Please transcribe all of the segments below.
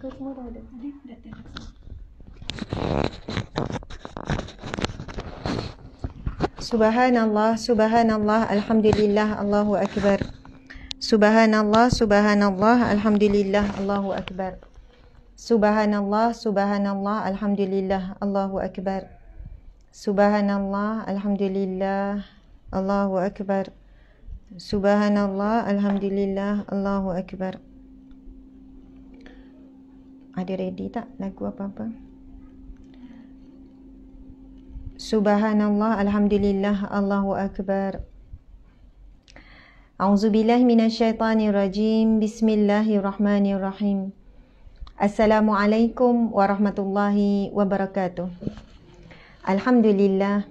ke semua dah ada? Ada, dah teras. Subhanallah, subhanallah, alhamdulillah, Allahu akbar. Subhanallah, subhanallah, alhamdulillah, Allahu akbar. Subhanallah, subhanallah, alhamdulillah, Allahu akbar. Subhanallah, alhamdulillah, Allahu akbar. Subhanallah, alhamdulillah, Allahu akbar. Subhanallah, ada ready tak lagu apa-apa? Subhanallah, Alhamdulillah, Allahu Akbar. A'udzu billahi minasyaitonir rajim. Bismillahirrahmanirrahim. Assalamualaikum warahmatullahi wabarakatuh. Alhamdulillah.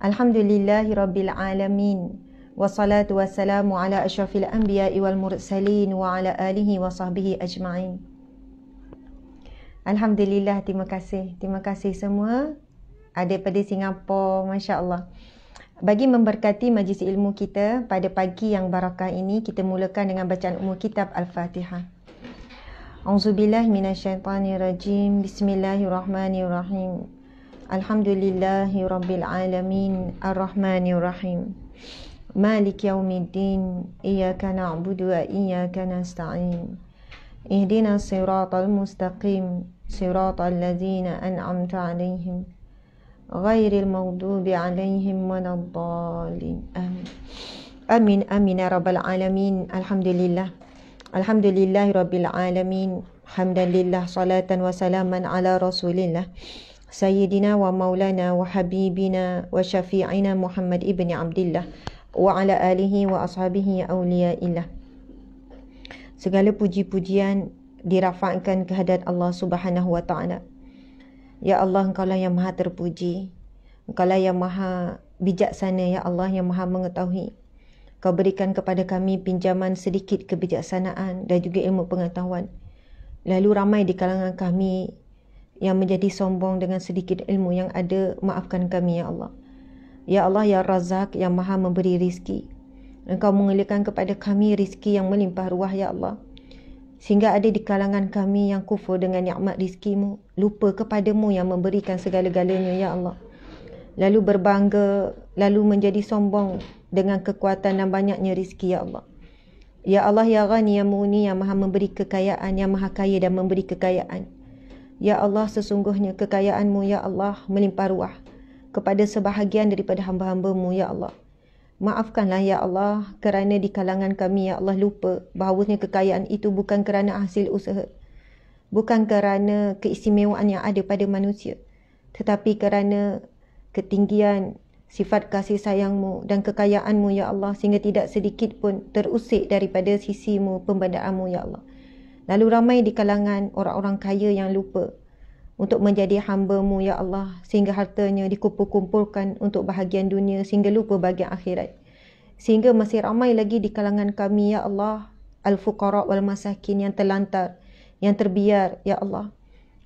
Alhamdulillahi rabbil alamin. Wassalatu wassalamu ala asyrafil anbiya'i wal mursalin wa ala alihi wa sahbihi ajma'in. Alhamdulillah, terima kasih. Terima kasih semua Ada pada Singapura, Masya Allah. Bagi memberkati majlis ilmu kita pada pagi yang barakah ini, kita mulakan dengan bacaan umur kitab Al-Fatihah. A'udzubillah minasyaitanirajim. Bismillahirrahmanirrahim. Alhamdulillahirrabbilalamin. Ar-Rahmanirrahim. Malik yaumiddin. Iyaka na'budu wa iyaka nasta'in. Ihdina siratal mustaqim. صراط الذين أنعمت عليهم غير المغضوب عليهم ولا الضالين آمين آمين آمين يا رب العالمين الحمد لله الحمد لله رب العالمين حمدا لله صلاة وسلاما على رسول الله سيدنا ومولانا وحبيبنا وشفيعنا محمد ابن عبد الله وعلى آله وأصحابه أولياء الله segala puji-pujian dirafakkan kehadiran Allah Subhanahu Wa Taala. Ya Allah, Engkau lah yang Maha terpuji. Engkau lah yang Maha bijaksana, ya Allah yang Maha mengetahui. Kau berikan kepada kami pinjaman sedikit kebijaksanaan dan juga ilmu pengetahuan. Lalu ramai di kalangan kami yang menjadi sombong dengan sedikit ilmu yang ada, maafkan kami ya Allah. Ya Allah ya Razak yang Maha memberi rizki. Engkau mengalirkan kepada kami rizki yang melimpah ruah ya Allah sehingga ada di kalangan kami yang kufur dengan nikmat rizkimu, lupa kepadamu yang memberikan segala-galanya, Ya Allah. Lalu berbangga, lalu menjadi sombong dengan kekuatan dan banyaknya rizki, Ya Allah. Ya Allah, Ya Ghani, Ya Muni, Ya Maha memberi kekayaan, Ya Maha kaya dan memberi kekayaan. Ya Allah, sesungguhnya kekayaanmu, Ya Allah, melimpah ruah kepada sebahagian daripada hamba-hambamu, Ya Allah. Maafkanlah ya Allah kerana di kalangan kami ya Allah lupa bahawanya kekayaan itu bukan kerana hasil usaha. Bukan kerana keistimewaan yang ada pada manusia. Tetapi kerana ketinggian sifat kasih sayangmu dan kekayaanmu ya Allah sehingga tidak sedikit pun terusik daripada sisimu pembendaanmu ya Allah. Lalu ramai di kalangan orang-orang kaya yang lupa untuk menjadi hambamu ya Allah sehingga hartanya dikumpul-kumpulkan untuk bahagian dunia sehingga lupa bahagian akhirat sehingga masih ramai lagi di kalangan kami ya Allah al-fuqara wal masakin yang terlantar yang terbiar ya Allah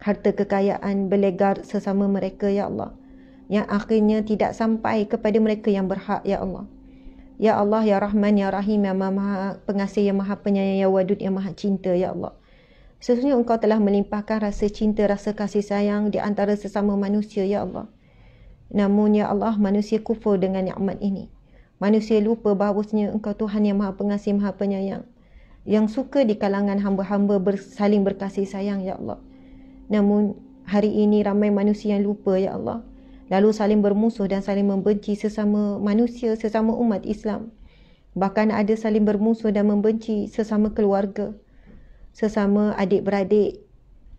harta kekayaan berlegar sesama mereka ya Allah yang akhirnya tidak sampai kepada mereka yang berhak ya Allah ya Allah ya Rahman ya Rahim ya Maha Pengasih ya Maha Penyayang ya Wadud ya Maha Cinta ya Allah Sesungguhnya engkau telah melimpahkan rasa cinta, rasa kasih sayang di antara sesama manusia, Ya Allah. Namun, Ya Allah, manusia kufur dengan nikmat ini. Manusia lupa bahawasanya engkau Tuhan yang maha pengasih, maha penyayang. Yang suka di kalangan hamba-hamba saling berkasih sayang, Ya Allah. Namun, hari ini ramai manusia yang lupa, Ya Allah. Lalu saling bermusuh dan saling membenci sesama manusia, sesama umat Islam. Bahkan ada saling bermusuh dan membenci sesama keluarga sesama adik-beradik,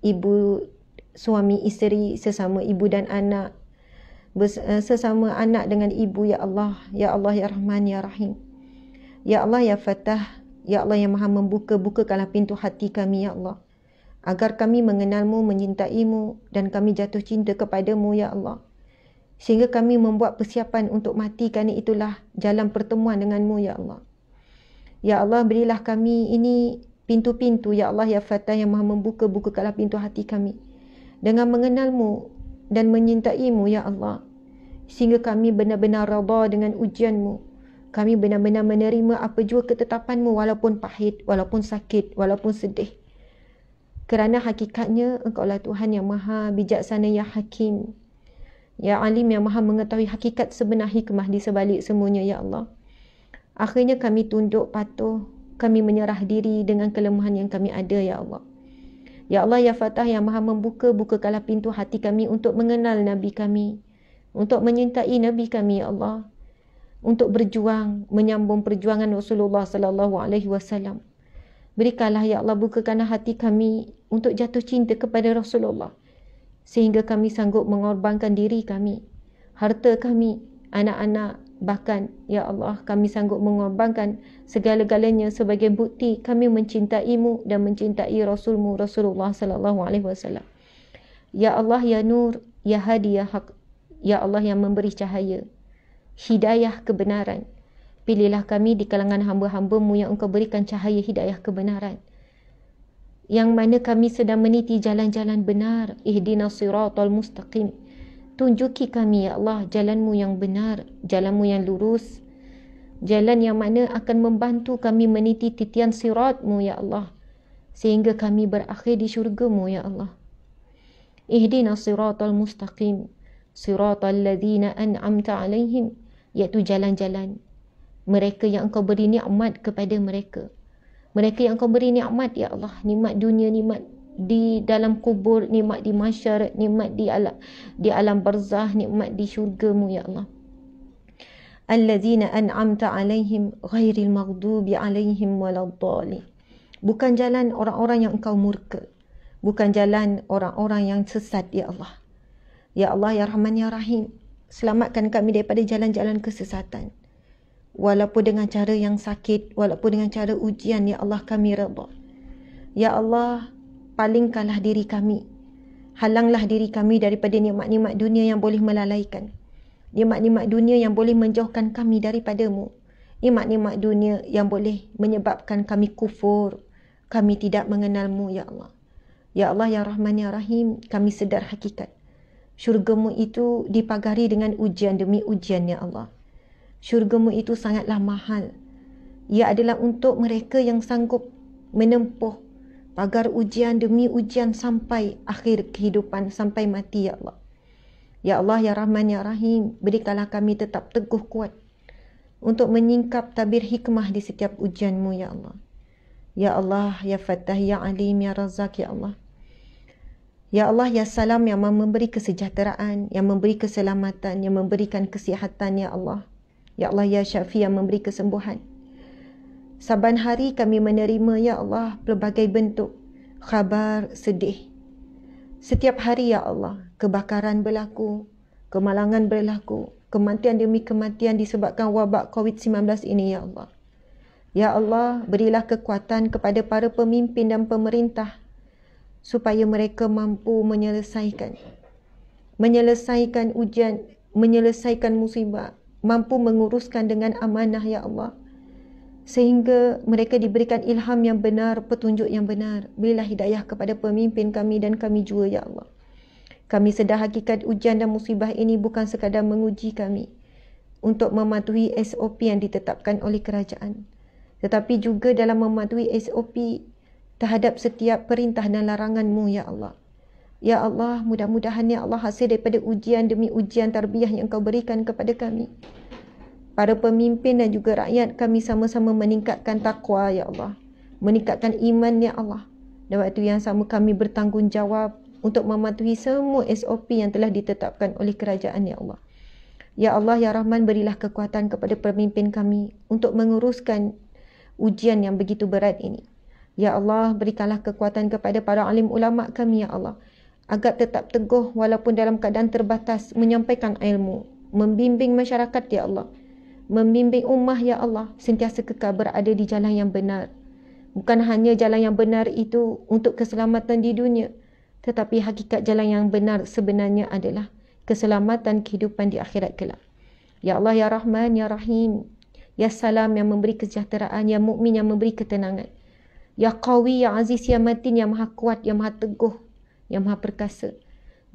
ibu suami isteri, sesama ibu dan anak, eh, sesama anak dengan ibu, ya Allah, ya Allah ya Rahman ya Rahim. Ya Allah ya Fatah, ya Allah yang Maha membuka bukakanlah pintu hati kami ya Allah. Agar kami mengenalmu, menyintaimu dan kami jatuh cinta kepadamu ya Allah. Sehingga kami membuat persiapan untuk mati kerana itulah jalan pertemuan denganmu ya Allah. Ya Allah berilah kami ini pintu-pintu ya Allah ya Fatah yang Maha membuka bukakanlah pintu hati kami dengan mengenalmu dan menyintaimu ya Allah sehingga kami benar-benar redha dengan ujianmu kami benar-benar menerima apa jua ketetapanmu walaupun pahit walaupun sakit walaupun sedih kerana hakikatnya engkau engkaulah Tuhan yang Maha bijaksana ya Hakim ya Alim yang Maha mengetahui hakikat sebenar hikmah di sebalik semuanya ya Allah akhirnya kami tunduk patuh kami menyerah diri dengan kelemahan yang kami ada ya Allah. Ya Allah ya Fatah ya Maha membuka bukakanlah pintu hati kami untuk mengenal nabi kami, untuk menyintai nabi kami ya Allah, untuk berjuang menyambung perjuangan Rasulullah sallallahu alaihi wasallam. Berikanlah ya Allah bukakanlah hati kami untuk jatuh cinta kepada Rasulullah sehingga kami sanggup mengorbankan diri kami, harta kami, anak-anak, Bahkan, Ya Allah, kami sanggup mengorbankan segala-galanya sebagai bukti kami mencintaimu dan mencintai Rasulmu Rasulullah Sallallahu Alaihi Wasallam. Ya Allah, Ya Nur, Ya Hadi, Ya Hak, Ya Allah yang memberi cahaya, hidayah kebenaran. Pilihlah kami di kalangan hamba-hambamu yang engkau berikan cahaya hidayah kebenaran. Yang mana kami sedang meniti jalan-jalan benar. Ihdina siratul mustaqim. Tunjuki kami ya Allah jalanmu yang benar, jalanmu yang lurus. Jalan yang mana akan membantu kami meniti titian siratmu ya Allah. Sehingga kami berakhir di syurgamu ya Allah. Ihdina siratul mustaqim. Siratul ladhina an'amta alaihim. Iaitu jalan-jalan. Mereka yang engkau beri ni'mat kepada mereka. Mereka yang engkau beri ni'mat ya Allah. Ni'mat dunia, ni'mat di dalam kubur nikmat di mahsyar nikmat di alam di alam barzah nikmat di syurgamu ya Allah alladzina an'amta alaihim ghairil maghdubi alaihim waladdali bukan jalan orang-orang yang engkau murka bukan jalan orang-orang yang sesat ya Allah ya Allah ya Rahman ya Rahim selamatkan kami daripada jalan-jalan kesesatan walaupun dengan cara yang sakit walaupun dengan cara ujian ya Allah kami rebah. ya Allah palingkanlah diri kami. Halanglah diri kami daripada nikmat-nikmat dunia yang boleh melalaikan. Nikmat-nikmat dunia yang boleh menjauhkan kami daripadamu. Nikmat-nikmat dunia yang boleh menyebabkan kami kufur. Kami tidak mengenalmu, Ya Allah. Ya Allah, Ya Rahman, Ya Rahim, kami sedar hakikat. Syurgamu itu dipagari dengan ujian demi ujian, Ya Allah. Syurgamu itu sangatlah mahal. Ia adalah untuk mereka yang sanggup menempuh agar ujian demi ujian sampai akhir kehidupan sampai mati ya Allah. Ya Allah ya Rahman ya Rahim, berikanlah kami tetap teguh kuat untuk menyingkap tabir hikmah di setiap ujianmu ya Allah. Ya Allah ya Fattah ya Alim ya Razak ya Allah. Ya Allah ya Salam yang memberi kesejahteraan, yang memberi keselamatan, yang memberikan kesihatan ya Allah. Ya Allah ya Syafi yang memberi kesembuhan. Saban hari kami menerima, Ya Allah, pelbagai bentuk khabar sedih. Setiap hari, Ya Allah, kebakaran berlaku, kemalangan berlaku, kematian demi kematian disebabkan wabak COVID-19 ini, Ya Allah. Ya Allah, berilah kekuatan kepada para pemimpin dan pemerintah supaya mereka mampu menyelesaikan menyelesaikan ujian, menyelesaikan musibah, mampu menguruskan dengan amanah, Ya Allah sehingga mereka diberikan ilham yang benar, petunjuk yang benar. Berilah hidayah kepada pemimpin kami dan kami jua, Ya Allah. Kami sedar hakikat ujian dan musibah ini bukan sekadar menguji kami untuk mematuhi SOP yang ditetapkan oleh kerajaan. Tetapi juga dalam mematuhi SOP terhadap setiap perintah dan laranganmu, Ya Allah. Ya Allah, mudah-mudahan Ya Allah hasil daripada ujian demi ujian tarbiyah yang kau berikan kepada kami para pemimpin dan juga rakyat kami sama-sama meningkatkan takwa ya Allah meningkatkan iman ya Allah dan waktu yang sama kami bertanggungjawab untuk mematuhi semua SOP yang telah ditetapkan oleh kerajaan ya Allah ya Allah ya Rahman berilah kekuatan kepada pemimpin kami untuk menguruskan ujian yang begitu berat ini ya Allah berikanlah kekuatan kepada para alim ulama kami ya Allah agar tetap teguh walaupun dalam keadaan terbatas menyampaikan ilmu membimbing masyarakat ya Allah membimbing ummah ya Allah sentiasa kekal berada di jalan yang benar bukan hanya jalan yang benar itu untuk keselamatan di dunia tetapi hakikat jalan yang benar sebenarnya adalah keselamatan kehidupan di akhirat kelak ya Allah ya Rahman ya Rahim ya Salam yang memberi kesejahteraan ya mukmin yang memberi ketenangan ya Qawi ya Aziz ya Matin yang Maha Kuat yang Maha Teguh yang Maha Perkasa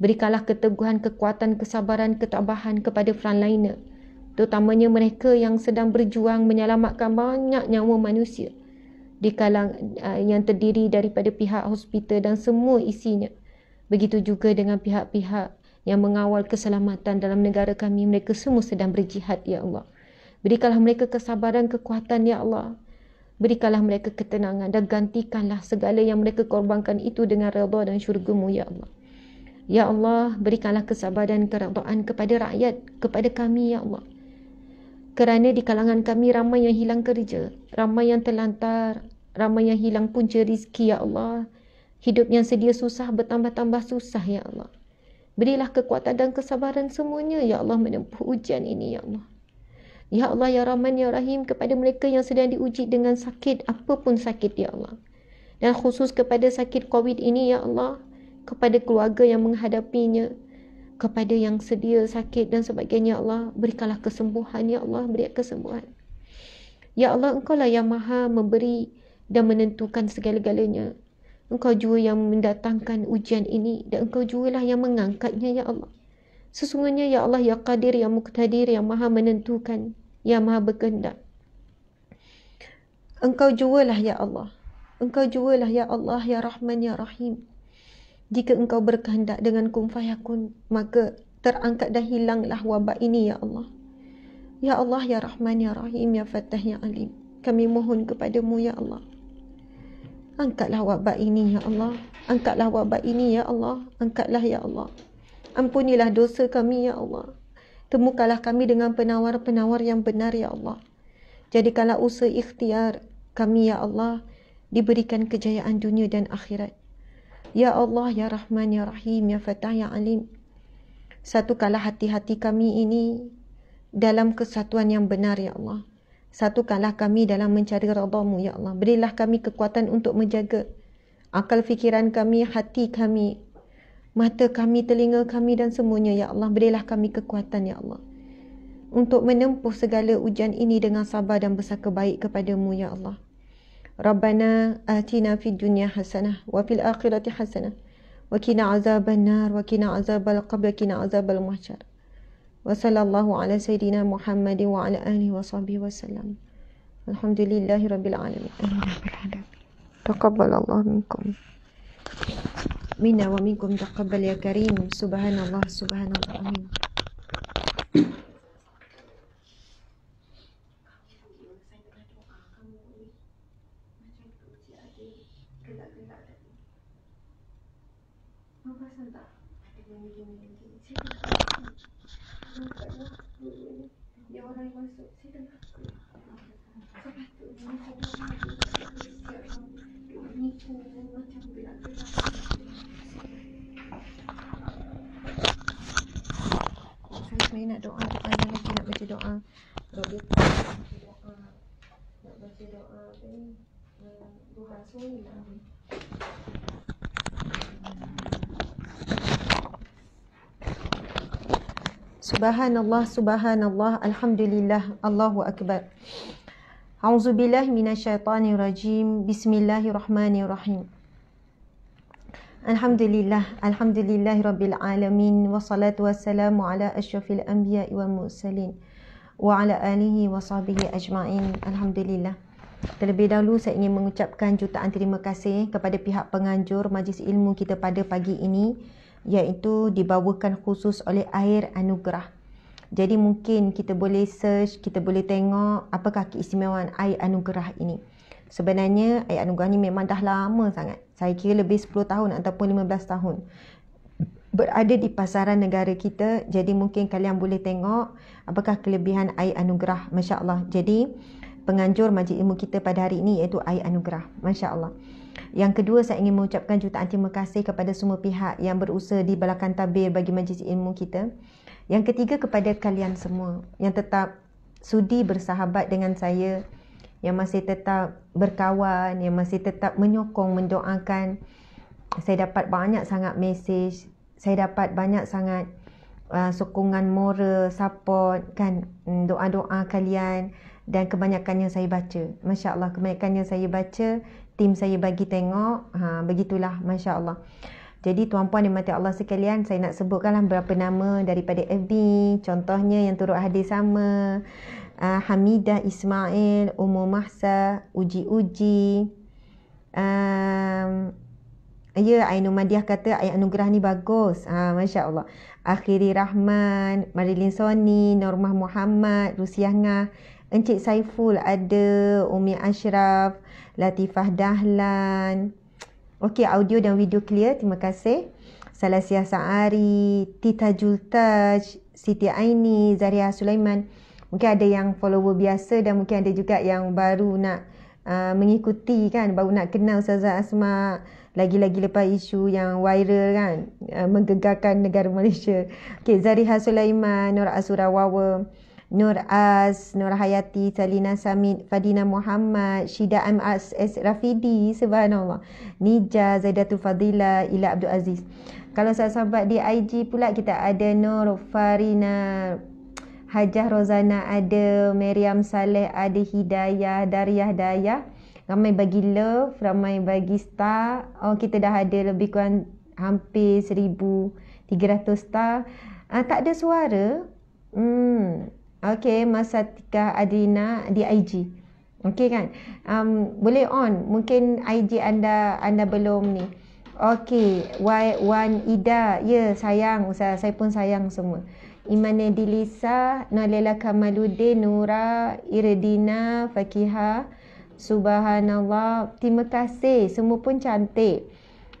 berikanlah keteguhan kekuatan kesabaran ketabahan kepada frontliner terutamanya mereka yang sedang berjuang menyelamatkan banyak nyawa manusia di kalang uh, yang terdiri daripada pihak hospital dan semua isinya begitu juga dengan pihak-pihak yang mengawal keselamatan dalam negara kami mereka semua sedang berjihad ya Allah berikanlah mereka kesabaran kekuatan ya Allah berikanlah mereka ketenangan dan gantikanlah segala yang mereka korbankan itu dengan redha dan syurgamu ya Allah ya Allah berikanlah kesabaran keredaan kepada rakyat kepada kami ya Allah kerana di kalangan kami ramai yang hilang kerja, ramai yang terlantar, ramai yang hilang punca rezeki Ya Allah. Hidup yang sedia susah bertambah-tambah susah, Ya Allah. Berilah kekuatan dan kesabaran semuanya, Ya Allah, menempuh ujian ini, Ya Allah. Ya Allah, Ya Rahman, Ya Rahim, kepada mereka yang sedang diuji dengan sakit, apapun sakit, Ya Allah. Dan khusus kepada sakit COVID ini, Ya Allah, kepada keluarga yang menghadapinya, kepada yang sedia sakit dan sebagainya Allah berikanlah kesembuhan ya Allah beri kesembuhan ya Allah engkau lah yang maha memberi dan menentukan segala-galanya engkau jua yang mendatangkan ujian ini dan engkau jua lah yang mengangkatnya ya Allah sesungguhnya ya Allah ya qadir ya muqtadir yang maha menentukan yang maha berkehendak engkau jua lah ya Allah engkau jua lah ya Allah ya rahman ya rahim jika engkau berkehendak dengan kumfayakun, maka terangkat dah hilanglah wabak ini, Ya Allah. Ya Allah, Ya Rahman, Ya Rahim, Ya Fattah, Ya Alim. Kami mohon kepadamu, Ya Allah. Angkatlah wabak ini, Ya Allah. Angkatlah wabak ini, Ya Allah. Angkatlah, Ya Allah. Ampunilah dosa kami, Ya Allah. Temukalah kami dengan penawar-penawar yang benar, Ya Allah. Jadikanlah usaha ikhtiar kami, Ya Allah. Diberikan kejayaan dunia dan akhirat. Ya Allah, Ya Rahman, Ya Rahim, Ya Fatah, Ya Alim. Satu Satukanlah hati-hati kami ini dalam kesatuan yang benar, Ya Allah. Satu Satukanlah kami dalam mencari radamu, Ya Allah. Berilah kami kekuatan untuk menjaga akal fikiran kami, hati kami, mata kami, telinga kami dan semuanya, Ya Allah. Berilah kami kekuatan, Ya Allah. Untuk menempuh segala ujian ini dengan sabar dan bersaka baik kepadamu, Ya Allah. ربنا آتنا في الدنيا حسنة وفي الآخرة حسنة وكنا عذاب النار وكنا عذاب القبر وكنا عذاب المحشر وصلى الله على سيدنا محمد وعلى آله وصحبه وسلم الحمد لله رب العالمين رب العالمين تقبل الله منكم منا ومنكم تقبل يا كريم سبحان الله سبحان الله saya nak doa doa yang lagi nak baca doa doa doa nak baca doa ni dua ratus ni lah Subhanallah, subhanallah, alhamdulillah, Allahu akbar. A'uzubillah billahi minasyaitonir rajim. Bismillahirrahmanirrahim. Alhamdulillah, alhamdulillah rabbil alamin wassalatu wassalamu ala asyrafil anbiya wa mursalin wa ala alihi wa sahbihi ajma'in. Alhamdulillah. Terlebih dahulu saya ingin mengucapkan jutaan terima kasih kepada pihak penganjur majlis ilmu kita pada pagi ini iaitu dibawakan khusus oleh air anugerah. Jadi mungkin kita boleh search, kita boleh tengok apakah keistimewaan air anugerah ini. Sebenarnya air anugerah ini memang dah lama sangat. Saya kira lebih 10 tahun ataupun 15 tahun berada di pasaran negara kita. Jadi mungkin kalian boleh tengok apakah kelebihan air anugerah. Masya Allah. Jadi penganjur majlis ilmu kita pada hari ini iaitu air anugerah. Masya Allah. Yang kedua saya ingin mengucapkan jutaan terima kasih kepada semua pihak yang berusaha di belakang tabir bagi majlis ilmu kita. Yang ketiga kepada kalian semua yang tetap sudi bersahabat dengan saya, yang masih tetap berkawan, yang masih tetap menyokong, mendoakan. Saya dapat banyak sangat mesej, saya dapat banyak sangat uh, sokongan moral, support, kan, mm, doa-doa kalian dan kebanyakannya saya baca. Masya Allah, kebanyakannya saya baca tim saya bagi tengok ha, begitulah Masya Allah jadi tuan-puan dan mati Allah sekalian saya nak sebutkanlah berapa nama daripada FB contohnya yang turut hadir sama ha, Hamidah Ismail Umur Mahsa Uji Uji um, Ya, Ainul Madiah kata ayat anugerah ni bagus. Ha, Masya Allah. Akhiri Rahman, Marilyn Sony, Normah Muhammad, Rusiah Ngah, Encik Saiful ada, Umi Ashraf, uh, Latifah Dahlan. Okey, audio dan video clear. Terima kasih. Salasiah Sa'ari, Tita Jultaj, Siti Aini, Zaria Sulaiman. Mungkin ada yang follower biasa dan mungkin ada juga yang baru nak uh, mengikuti kan. Baru nak kenal Ustazah Asma. Lagi-lagi lepas isu yang viral kan. Uh, menggegarkan negara Malaysia. Okey, Zaria Sulaiman, Nora Asura Wawa. Nur Az, Nur Hayati, Salina Samit, Fadina Muhammad, Syida M. As, S. Rafidi, Subhanallah, Nija, Zaidatul Fadila, Ila Abdul Aziz. Kalau sahabat-sahabat di IG pula kita ada Nur Farina, Hajah Rozana ada, Maryam Saleh ada, Hidayah, Dariah Dayah. Ramai bagi love, ramai bagi star. Oh, kita dah ada lebih kurang hampir 1,300 star. Ah, tak ada suara. Hmm. Okay, Masatika Adina di IG. Okay kan? Um, boleh on. Mungkin IG anda anda belum ni. Okay, Wan Ida. Ya, yeah, sayang. Saya, saya pun sayang semua. Imane Dilisa, Nolela Kamaludin, Nura, Iredina, Fakiha, Subhanallah. Terima kasih. Semua pun cantik.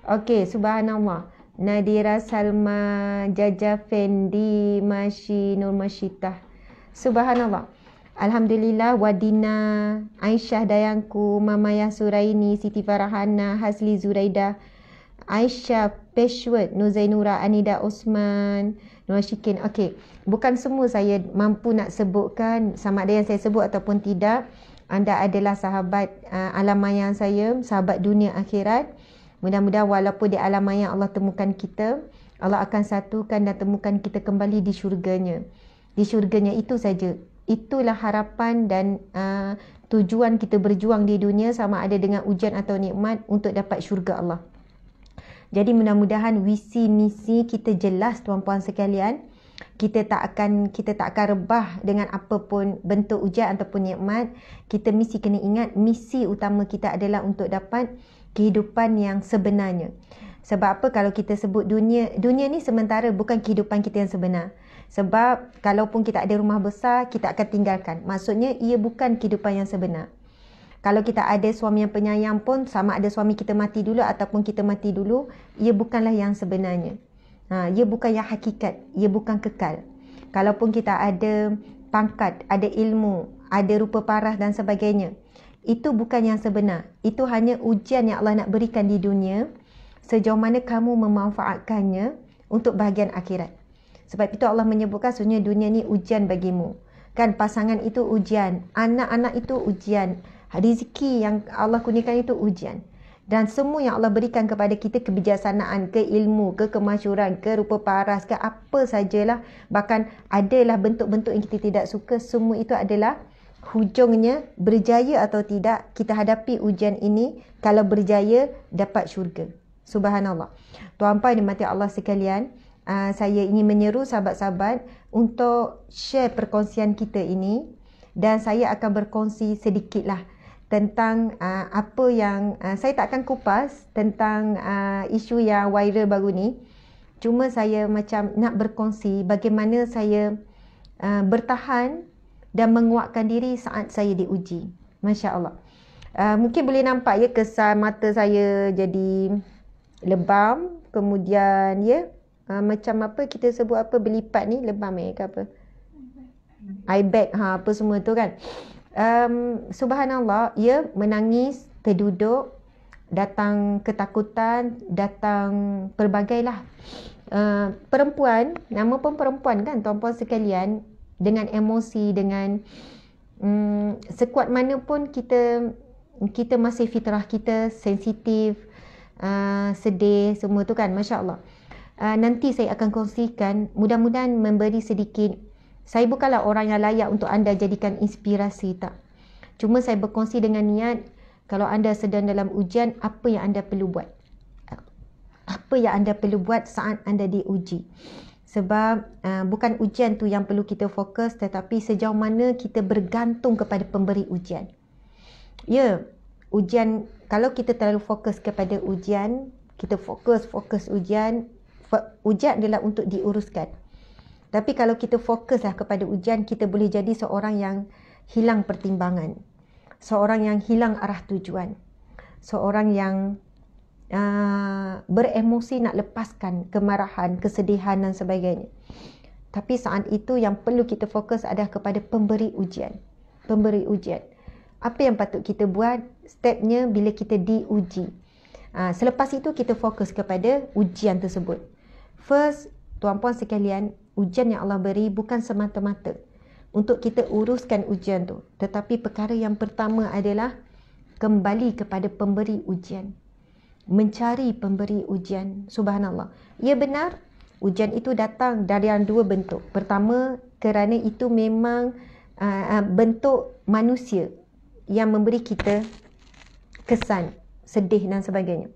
Okay, Subhanallah. Nadira Salma, Jaja Fendi, Mashi, Nur Mashitah. Subhanallah. Alhamdulillah Wadina, Aisyah Dayangku, Mamaya Suraini, Siti Farahana, Hasli Zuraida, Aisyah Peshwat, Nuzainura, Anida Osman, Nur Shikin. Okey, bukan semua saya mampu nak sebutkan sama ada yang saya sebut ataupun tidak. Anda adalah sahabat uh, alam maya saya, sahabat dunia akhirat. Mudah-mudahan walaupun di alam maya Allah temukan kita, Allah akan satukan dan temukan kita kembali di syurganya di syurganya itu saja. Itulah harapan dan uh, tujuan kita berjuang di dunia sama ada dengan ujian atau nikmat untuk dapat syurga Allah. Jadi mudah-mudahan visi misi kita jelas tuan-puan sekalian. Kita tak akan kita tak akan rebah dengan apa pun bentuk ujian ataupun nikmat. Kita misi kena ingat misi utama kita adalah untuk dapat kehidupan yang sebenarnya. Sebab apa kalau kita sebut dunia dunia ni sementara bukan kehidupan kita yang sebenar. Sebab kalaupun kita ada rumah besar, kita akan tinggalkan. Maksudnya ia bukan kehidupan yang sebenar. Kalau kita ada suami yang penyayang pun sama ada suami kita mati dulu ataupun kita mati dulu, ia bukanlah yang sebenarnya. Ha, ia bukan yang hakikat, ia bukan kekal. Kalaupun kita ada pangkat, ada ilmu, ada rupa parah dan sebagainya, itu bukan yang sebenar. Itu hanya ujian yang Allah nak berikan di dunia sejauh mana kamu memanfaatkannya untuk bahagian akhirat. Sebab itu Allah menyebutkan sebenarnya dunia ni ujian bagimu. Kan pasangan itu ujian, anak-anak itu ujian, rezeki yang Allah kurniakan itu ujian. Dan semua yang Allah berikan kepada kita kebijaksanaan, ke ilmu, ke kemasyuran, ke rupa paras, ke apa sajalah. Bahkan adalah bentuk-bentuk yang kita tidak suka. Semua itu adalah hujungnya berjaya atau tidak kita hadapi ujian ini. Kalau berjaya dapat syurga. Subhanallah. Tuan Puan dan Allah sekalian. Ah, saya ingin menyeru sahabat-sahabat untuk share perkongsian kita ini dan saya akan berkongsi sedikitlah tentang uh, apa yang uh, saya tak akan kupas tentang uh, isu yang viral baru ni cuma saya macam nak berkongsi bagaimana saya uh, bertahan dan menguatkan diri saat saya diuji masya-Allah uh, mungkin boleh nampak ya kesan mata saya jadi lebam kemudian ya yeah, uh, macam apa kita sebut apa belipat ni lebam eh ke apa eye bag ha apa semua tu kan um, subhanallah ya menangis terduduk datang ketakutan datang pelbagailah uh, eh, perempuan nama pun perempuan kan tuan-puan sekalian dengan emosi dengan um, sekuat mana pun kita kita masih fitrah kita sensitif uh, sedih semua tu kan masya-Allah Ah, nanti saya akan kongsikan mudah-mudahan memberi sedikit saya bukanlah orang yang layak untuk anda jadikan inspirasi tak cuma saya berkongsi dengan niat kalau anda sedang dalam ujian apa yang anda perlu buat apa yang anda perlu buat saat anda diuji sebab uh, bukan ujian tu yang perlu kita fokus tetapi sejauh mana kita bergantung kepada pemberi ujian ya ujian kalau kita terlalu fokus kepada ujian kita fokus fokus ujian ujian adalah untuk diuruskan. Tapi kalau kita fokuslah kepada ujian, kita boleh jadi seorang yang hilang pertimbangan. Seorang yang hilang arah tujuan. Seorang yang uh, beremosi nak lepaskan kemarahan, kesedihan dan sebagainya. Tapi saat itu yang perlu kita fokus adalah kepada pemberi ujian. Pemberi ujian. Apa yang patut kita buat? Stepnya bila kita diuji. Uh, selepas itu kita fokus kepada ujian tersebut. First, tuan-puan sekalian, ujian yang Allah beri bukan semata-mata untuk kita uruskan ujian tu. Tetapi perkara yang pertama adalah kembali kepada pemberi ujian. Mencari pemberi ujian. Subhanallah. Ia ya benar, ujian itu datang dari yang dua bentuk. Pertama, kerana itu memang uh, bentuk manusia yang memberi kita kesan, sedih dan sebagainya.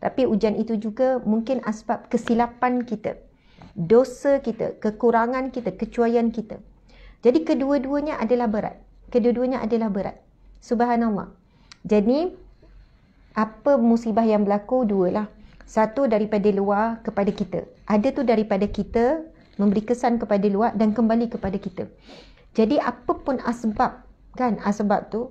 Tapi ujian itu juga mungkin asbab kesilapan kita, dosa kita, kekurangan kita, kecuaian kita. Jadi kedua-duanya adalah berat. Kedua-duanya adalah berat. Subhanallah. Jadi apa musibah yang berlaku dua lah. Satu daripada luar kepada kita. Ada tu daripada kita memberi kesan kepada luar dan kembali kepada kita. Jadi apapun asbab kan asbab tu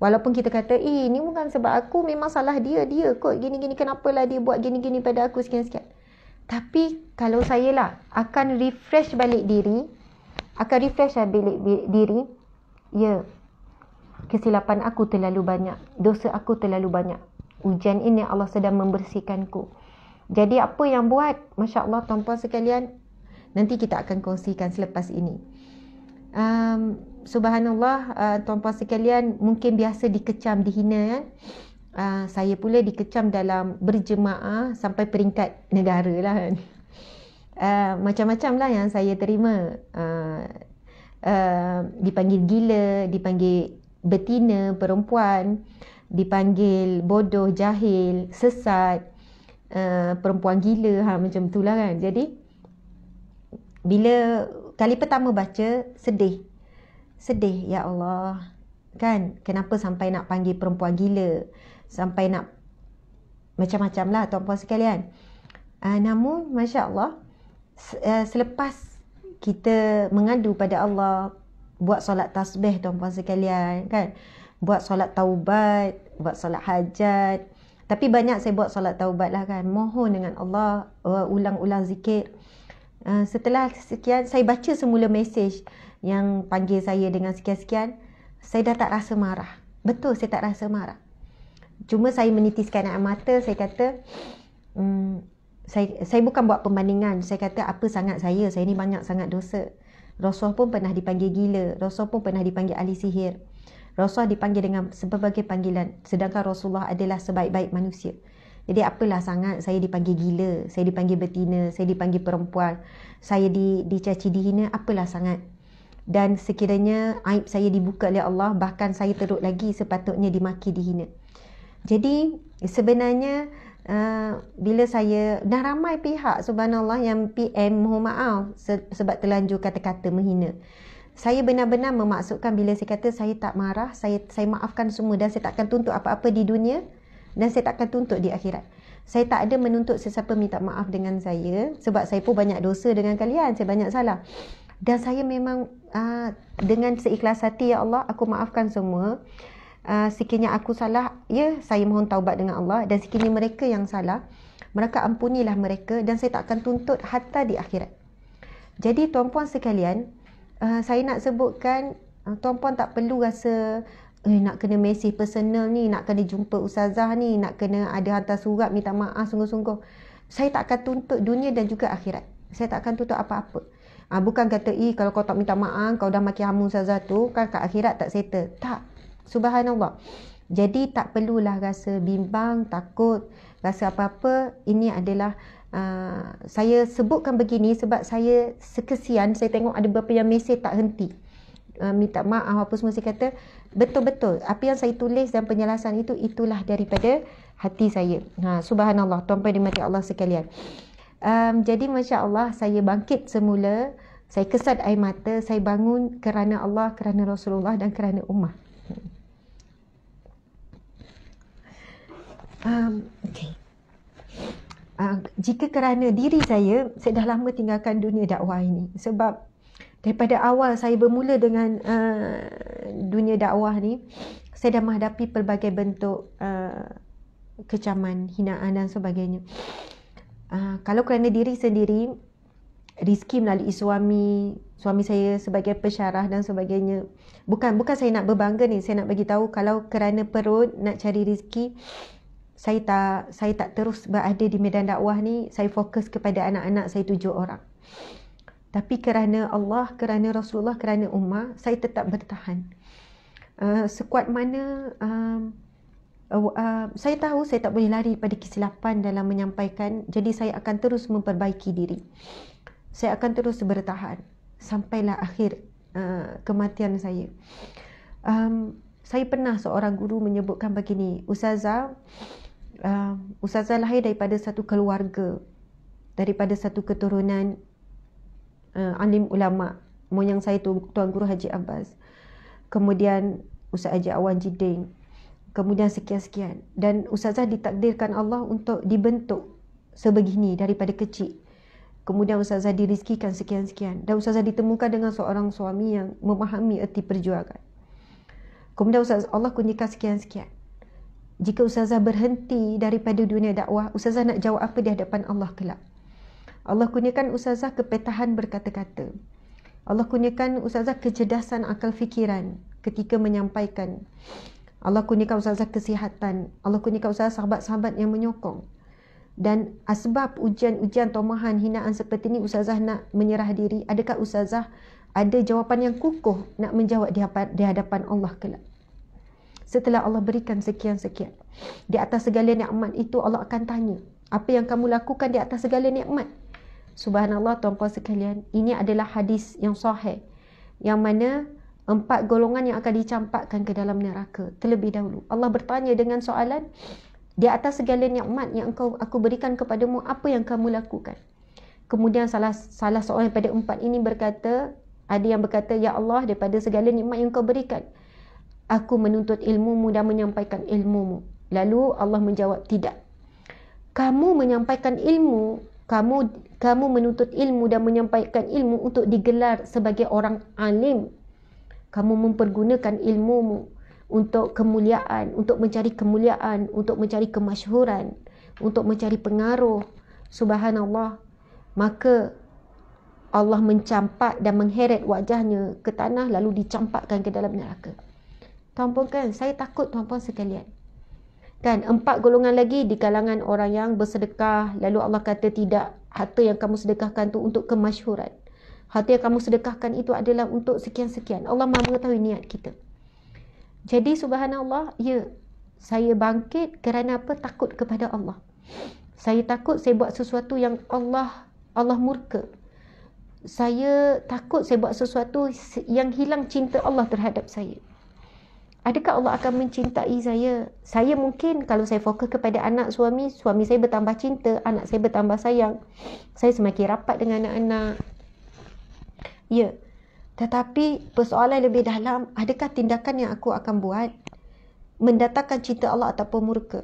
Walaupun kita kata, eh ni bukan sebab aku memang salah dia, dia kot gini-gini kenapalah dia buat gini-gini pada aku sekian-sekian. Tapi kalau saya lah akan refresh balik diri, akan refresh lah balik diri, ya yeah, kesilapan aku terlalu banyak, dosa aku terlalu banyak. Hujan ini Allah sedang membersihkanku. Jadi apa yang buat, Masya Allah tuan-puan sekalian, nanti kita akan kongsikan selepas ini. Um, subhanallah uh, tuan-tuan sekalian mungkin biasa dikecam dihina kan uh, saya pula dikecam dalam berjemaah sampai peringkat negara lah kan uh, macam-macam lah yang saya terima uh, uh, dipanggil gila dipanggil betina perempuan dipanggil bodoh jahil sesat uh, perempuan gila ha, macam lah kan jadi bila kali pertama baca sedih sedih ya Allah kan kenapa sampai nak panggil perempuan gila sampai nak macam-macam lah tuan-puan sekalian uh, namun Masya Allah se- uh, selepas kita mengadu pada Allah buat solat tasbih tuan-puan sekalian kan buat solat taubat buat solat hajat tapi banyak saya buat solat taubat lah kan mohon dengan Allah uh, ulang-ulang zikir uh, setelah sekian saya baca semula mesej yang panggil saya dengan sekian-sekian, saya dah tak rasa marah. Betul, saya tak rasa marah. Cuma saya menitiskan air mata, saya kata, hmm, saya, saya bukan buat pembandingan. Saya kata, apa sangat saya? Saya ni banyak sangat dosa. Rasul pun pernah dipanggil gila. Rasul pun pernah dipanggil ahli sihir. Rasul dipanggil dengan sebagai panggilan. Sedangkan Rasulullah adalah sebaik-baik manusia. Jadi apalah sangat saya dipanggil gila, saya dipanggil betina, saya dipanggil perempuan, saya di, dicaci dihina, apalah sangat dan sekiranya aib saya dibuka oleh Allah bahkan saya teruk lagi sepatutnya dimaki dihina jadi sebenarnya uh, bila saya dah ramai pihak subhanallah yang PM mohon maaf sebab terlanjur kata-kata menghina saya benar-benar memaksudkan bila saya kata saya tak marah saya saya maafkan semua dan saya takkan tuntut apa-apa di dunia dan saya takkan tuntut di akhirat saya tak ada menuntut sesiapa minta maaf dengan saya sebab saya pun banyak dosa dengan kalian saya banyak salah dan saya memang Ah, dengan seikhlas hati ya Allah aku maafkan semua uh, sekiranya aku salah ya saya mohon taubat dengan Allah dan sekiranya mereka yang salah mereka ampunilah mereka dan saya tak akan tuntut hatta di akhirat jadi tuan-puan sekalian uh, saya nak sebutkan uh, tuan-puan tak perlu rasa Eh, nak kena mesej personal ni, nak kena jumpa usazah ni, nak kena ada hantar surat minta maaf sungguh-sungguh. Saya tak akan tuntut dunia dan juga akhirat. Saya tak akan tuntut apa-apa. Uh, bukan kata, eh kalau kau tak minta maaf, kau dah maki hamun saza tu, kan kat akhirat tak settle. Tak. Subhanallah. Jadi tak perlulah rasa bimbang, takut, rasa apa-apa. Ini adalah Uh, saya sebutkan begini sebab saya sekesian saya tengok ada beberapa yang mesej tak henti uh, minta maaf apa semua saya kata betul-betul apa yang saya tulis dan penjelasan itu itulah daripada hati saya ha, subhanallah tuan-tuan dimati Allah sekalian Um, jadi masya Allah saya bangkit semula. Saya kesat air mata. Saya bangun kerana Allah, kerana Rasulullah dan kerana ummah. Um, okay. Uh, jika kerana diri saya, saya dah lama tinggalkan dunia dakwah ini. Sebab daripada awal saya bermula dengan uh, dunia dakwah ni, saya dah menghadapi pelbagai bentuk uh, kecaman, hinaan dan sebagainya. Ah, kalau kerana diri sendiri rezeki melalui suami suami saya sebagai pensyarah dan sebagainya bukan bukan saya nak berbangga ni saya nak bagi tahu kalau kerana perut nak cari rezeki saya tak saya tak terus berada di medan dakwah ni saya fokus kepada anak-anak saya tujuh orang tapi kerana Allah kerana Rasulullah kerana ummah saya tetap bertahan uh, sekuat mana uh, uh, uh, saya tahu saya tak boleh lari pada kesilapan dalam menyampaikan jadi saya akan terus memperbaiki diri saya akan terus bertahan sampailah akhir uh, kematian saya um, saya pernah seorang guru menyebutkan begini ustazah uh, ustazah lahir daripada satu keluarga daripada satu keturunan uh, alim ulama moyang saya tu tuan guru Haji Abbas kemudian Ustaz Haji Awan Jideng kemudian sekian-sekian dan ustazah ditakdirkan Allah untuk dibentuk sebegini daripada kecil kemudian ustazah dirizkikan sekian-sekian dan ustazah ditemukan dengan seorang suami yang memahami erti perjuangan kemudian ustazah Allah kunjikan sekian-sekian jika ustazah berhenti daripada dunia dakwah ustazah nak jawab apa di hadapan Allah kelak Allah kunjikan ustazah kepetahan berkata-kata Allah kunjikan ustazah kecerdasan akal fikiran ketika menyampaikan Allah kurniakan ustazah kesihatan. Allah kurniakan ustazah sahabat-sahabat yang menyokong. Dan sebab ujian-ujian tomahan hinaan seperti ini ustazah nak menyerah diri, adakah ustazah ada jawapan yang kukuh nak menjawab di hadapan, di hadapan Allah kelak? Setelah Allah berikan sekian-sekian, di atas segala nikmat itu Allah akan tanya, apa yang kamu lakukan di atas segala nikmat? Subhanallah tuan-tuan sekalian, ini adalah hadis yang sahih yang mana empat golongan yang akan dicampakkan ke dalam neraka terlebih dahulu. Allah bertanya dengan soalan, di atas segala nikmat yang engkau aku berikan kepadamu, apa yang kamu lakukan? Kemudian salah salah seorang daripada empat ini berkata, ada yang berkata, Ya Allah, daripada segala nikmat yang kau berikan, aku menuntut ilmumu dan menyampaikan ilmumu. Lalu Allah menjawab, tidak. Kamu menyampaikan ilmu, kamu kamu menuntut ilmu dan menyampaikan ilmu untuk digelar sebagai orang alim kamu mempergunakan ilmu ilmumu untuk kemuliaan, untuk mencari kemuliaan, untuk mencari kemasyhuran, untuk mencari pengaruh. Subhanallah. Maka Allah mencampak dan mengheret wajahnya ke tanah lalu dicampakkan ke dalam neraka. Tuan-puan kan, saya takut tuan-puan sekalian. Kan, empat golongan lagi di kalangan orang yang bersedekah lalu Allah kata tidak harta yang kamu sedekahkan tu untuk kemasyhuran. Harta yang kamu sedekahkan itu adalah untuk sekian-sekian. Allah maha mengetahui niat kita. Jadi subhanallah, ya, saya bangkit kerana apa? Takut kepada Allah. Saya takut saya buat sesuatu yang Allah Allah murka. Saya takut saya buat sesuatu yang hilang cinta Allah terhadap saya. Adakah Allah akan mencintai saya? Saya mungkin kalau saya fokus kepada anak suami, suami saya bertambah cinta, anak saya bertambah sayang. Saya semakin rapat dengan anak-anak. Ya. Tetapi persoalan lebih dalam, adakah tindakan yang aku akan buat mendatangkan cinta Allah ataupun murka?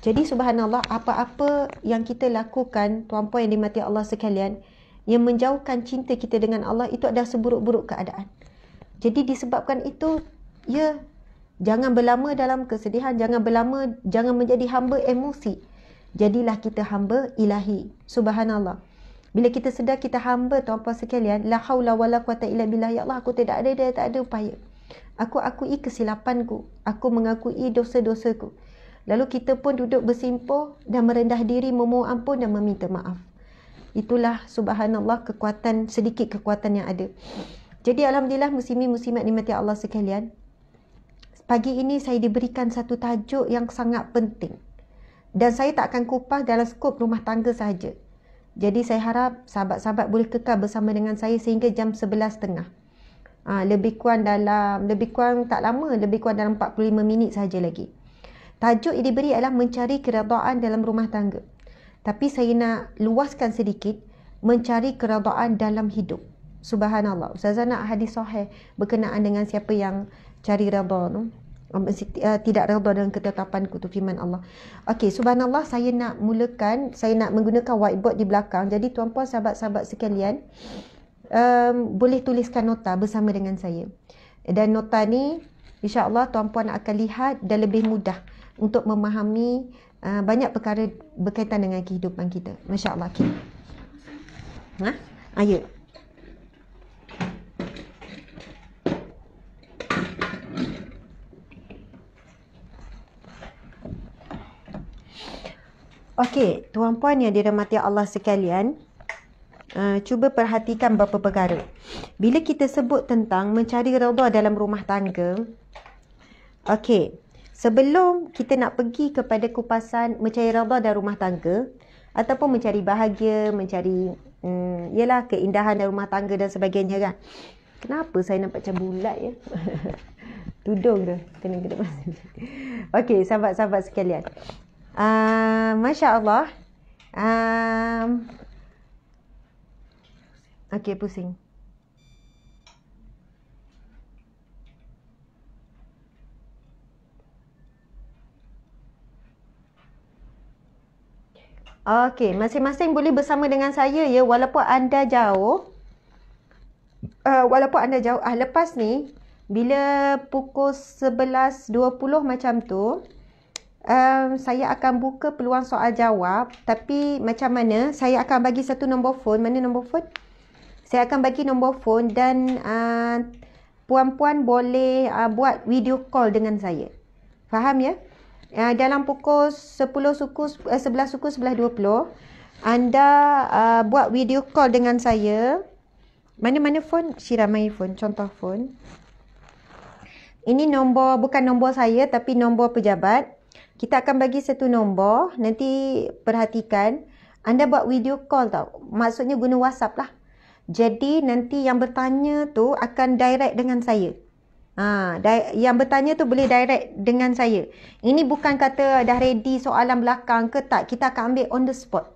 Jadi subhanallah, apa-apa yang kita lakukan, tuan-puan yang dimati Allah sekalian, yang menjauhkan cinta kita dengan Allah itu adalah seburuk-buruk keadaan. Jadi disebabkan itu, ya, jangan berlama dalam kesedihan, jangan berlama, jangan menjadi hamba emosi. Jadilah kita hamba ilahi. Subhanallah. Bila kita sedar kita hamba tuan-puan sekalian, la haula wala quwata illa billah. Ya Allah, aku tidak ada daya, tak ada upaya. Aku akui kesilapanku, aku mengakui dosa-dosaku. Lalu kita pun duduk bersimpuh dan merendah diri memohon ampun dan meminta maaf. Itulah subhanallah kekuatan sedikit kekuatan yang ada. Jadi alhamdulillah muslimin muslimat nikmati Allah sekalian. Pagi ini saya diberikan satu tajuk yang sangat penting. Dan saya tak akan kupas dalam skop rumah tangga sahaja. Jadi saya harap sahabat-sahabat boleh kekal bersama dengan saya sehingga jam 11.30. Ha, ah, lebih kurang dalam lebih kurang tak lama, lebih kurang dalam 45 minit saja lagi. Tajuk yang diberi adalah mencari keredaan dalam rumah tangga. Tapi saya nak luaskan sedikit mencari keredaan dalam hidup. Subhanallah. Ustazah nak hadis sahih berkenaan dengan siapa yang cari redha tu. Um, uh, tidak redha dengan ketetapanku tu firman Allah. Okey, subhanallah saya nak mulakan, saya nak menggunakan whiteboard di belakang. Jadi tuan-puan sahabat-sahabat sekalian, um, boleh tuliskan nota bersama dengan saya. Dan nota ni insya-Allah tuan-puan akan lihat dan lebih mudah untuk memahami uh, banyak perkara berkaitan dengan kehidupan kita. Masya-Allah. Okay. Ha? Ayuh. Okey, tuan puan yang dirahmati Allah sekalian, uh, cuba perhatikan beberapa perkara. Bila kita sebut tentang mencari redha dalam rumah tangga, okey. Sebelum kita nak pergi kepada kupasan mencari redha dalam rumah tangga ataupun mencari bahagia, mencari um, yalah keindahan dalam rumah tangga dan sebagainya kan. Kenapa saya nampak macam bulat ya? Tudung ke? Kena kena masuk. Okey, sahabat-sahabat sekalian. Um, Masya Allah um, Okay pusing Okey, masing-masing boleh bersama dengan saya ya walaupun anda jauh. Uh, walaupun anda jauh. Ah lepas ni bila pukul 11.20 macam tu, um, saya akan buka peluang soal jawab tapi macam mana saya akan bagi satu nombor phone mana nombor phone saya akan bagi nombor phone dan uh, puan-puan boleh uh, buat video call dengan saya faham ya uh, dalam pukul 10 suku uh, eh, 11 suku 11.20 anda uh, buat video call dengan saya mana-mana phone Syirah main phone contoh phone ini nombor bukan nombor saya tapi nombor pejabat 0315 kita akan bagi satu nombor nanti perhatikan anda buat video call tau maksudnya guna whatsapp lah jadi nanti yang bertanya tu akan direct dengan saya ha, yang bertanya tu boleh direct dengan saya ini bukan kata dah ready soalan belakang ke tak kita akan ambil on the spot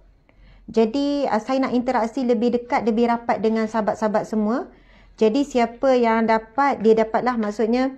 jadi ah, saya nak interaksi lebih dekat lebih rapat dengan sahabat-sahabat semua jadi siapa yang dapat dia dapatlah maksudnya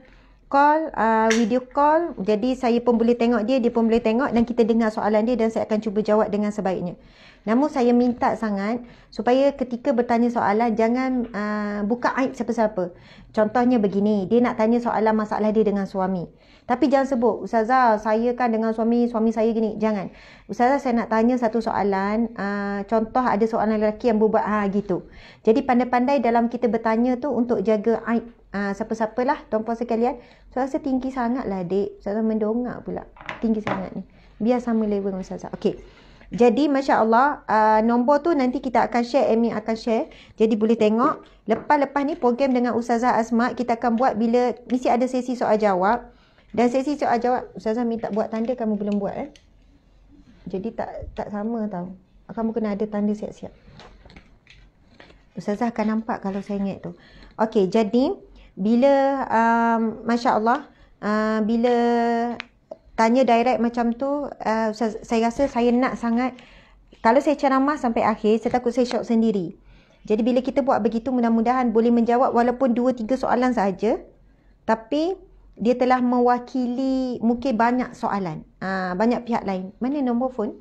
call uh, video call jadi saya pun boleh tengok dia dia pun boleh tengok dan kita dengar soalan dia dan saya akan cuba jawab dengan sebaiknya namun saya minta sangat supaya ketika bertanya soalan jangan uh, buka aib siapa-siapa contohnya begini dia nak tanya soalan masalah dia dengan suami tapi jangan sebut ustazah saya kan dengan suami suami saya gini jangan ustazah saya nak tanya satu soalan uh, contoh ada soalan lelaki yang berbuat ha gitu jadi pandai-pandai dalam kita bertanya tu untuk jaga aib uh, siapa-siapalah tuan-puan kalian So rasa tinggi sangatlah dek. Saya mendongak pula. Tinggi sangat ni. Biar sama level dengan Ustazah. Okey. Jadi masya-Allah uh, nombor tu nanti kita akan share Amy akan share. Jadi boleh tengok lepas-lepas ni program dengan Ustazah Asma kita akan buat bila mesti ada sesi soal jawab. Dan sesi soal jawab Ustazah minta buat tanda kamu belum buat eh. Jadi tak tak sama tau. Kamu kena ada tanda siap-siap. Ustazah akan nampak kalau saya ingat tu. Okey, jadi bila um, masya Allah uh, bila tanya direct macam tu uh, saya rasa saya nak sangat kalau saya ceramah sampai akhir saya takut saya shock sendiri jadi bila kita buat begitu mudah-mudahan boleh menjawab walaupun 2 3 soalan saja tapi dia telah mewakili mungkin banyak soalan uh, banyak pihak lain mana nombor phone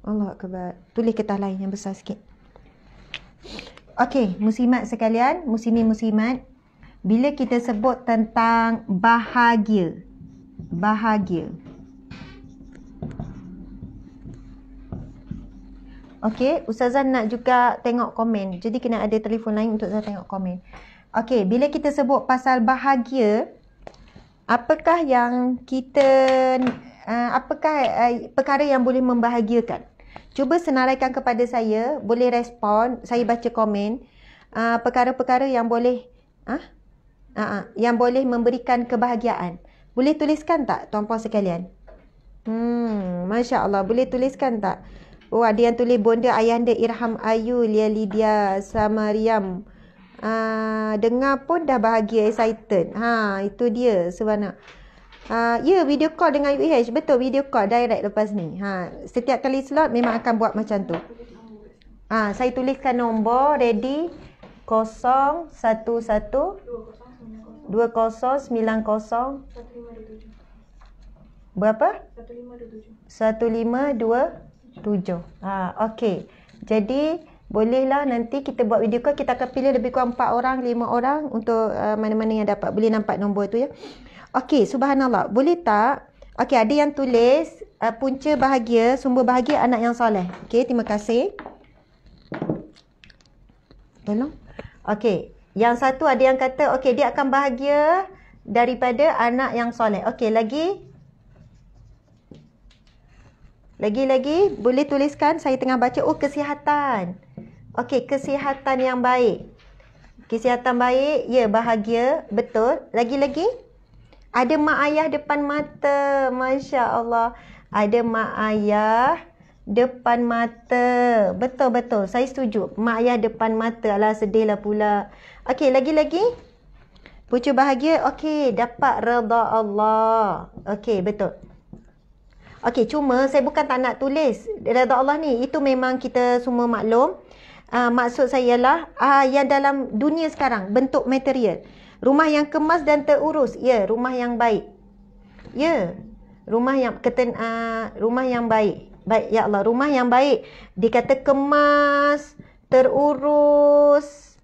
Allah akbar tulis kertas lain yang besar sikit Okey, muslimat sekalian, muslimin muslimat, bila kita sebut tentang bahagia. Bahagia. Okey, ustazah nak juga tengok komen. Jadi kena ada telefon lain untuk saya tengok komen. Okey, bila kita sebut pasal bahagia, apakah yang kita uh, apakah uh, perkara yang boleh membahagiakan? cuba senaraikan kepada saya boleh respon saya baca komen uh, perkara-perkara yang boleh ah uh, uh, yang boleh memberikan kebahagiaan boleh tuliskan tak tuan-puan sekalian hmm masya-Allah boleh tuliskan tak oh ada yang tulis bonda ayanda Irham Ayu Lia Lydia Samariam uh, dengar pun dah bahagia excited ha itu dia sebenarnya Uh, ya, yeah, video call dengan UH. Betul, video call direct lepas ni. Ha, setiap kali slot memang akan buat macam tu. Ha, saya tuliskan nombor. Ready? 011-2090-1527. Berapa? 1527. 1527. Ha, okay. Jadi, bolehlah nanti kita buat video call. Kita akan pilih lebih kurang 4 orang, 5 orang untuk uh, mana-mana uh, yang dapat. Boleh nampak nombor tu ya. Okey, subhanallah. Boleh tak? Okey, ada yang tulis uh, punca bahagia, sumber bahagia anak yang soleh. Okey, terima kasih. Tolong. Okey, yang satu ada yang kata, okey, dia akan bahagia daripada anak yang soleh. Okey, lagi? Lagi-lagi, boleh tuliskan? Saya tengah baca. Oh, kesihatan. Okey, kesihatan yang baik. Kesihatan baik, ya, bahagia. Betul. Lagi-lagi? Lagi-lagi? Ada mak ayah depan mata. Masya Allah. Ada mak ayah depan mata. Betul-betul. Saya setuju. Mak ayah depan mata. Alah sedihlah pula. Okey, lagi-lagi. Pucu bahagia. Okey, dapat reda Allah. Okey, betul. Okey, cuma saya bukan tak nak tulis. Reda Allah ni, itu memang kita semua maklum. Uh, maksud saya ialah uh, yang dalam dunia sekarang, bentuk material. Rumah yang kemas dan terurus. Ya, rumah yang baik. Ya. Rumah yang keten uh, rumah yang baik. Baik ya Allah, rumah yang baik dikata kemas, terurus.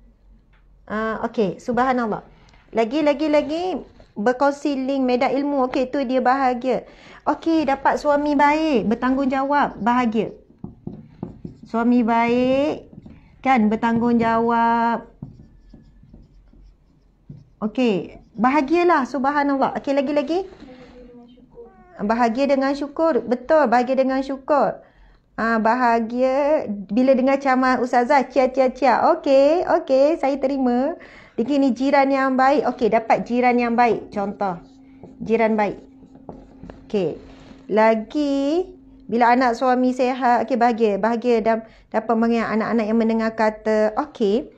Uh, ah, okay, subhanallah. Lagi, lagi, lagi. berkonseling, meda ilmu. Okay, tu dia bahagia. Okay, dapat suami baik. Bertanggungjawab, bahagia. Suami baik. Kan, bertanggungjawab. Okey, bahagialah subhanallah. Okey, lagi-lagi. Bahagia dengan syukur. Betul, bahagia dengan syukur. Ah ha, bahagia bila dengar ceramah ustazah cia cia cia. Okey, okey, saya terima. Dengan ni jiran yang baik. Okey, dapat jiran yang baik. Contoh. Jiran baik. Okey. Lagi bila anak suami sehat, okey bahagia. Bahagia dan dapat mengingat anak-anak yang mendengar kata, okey.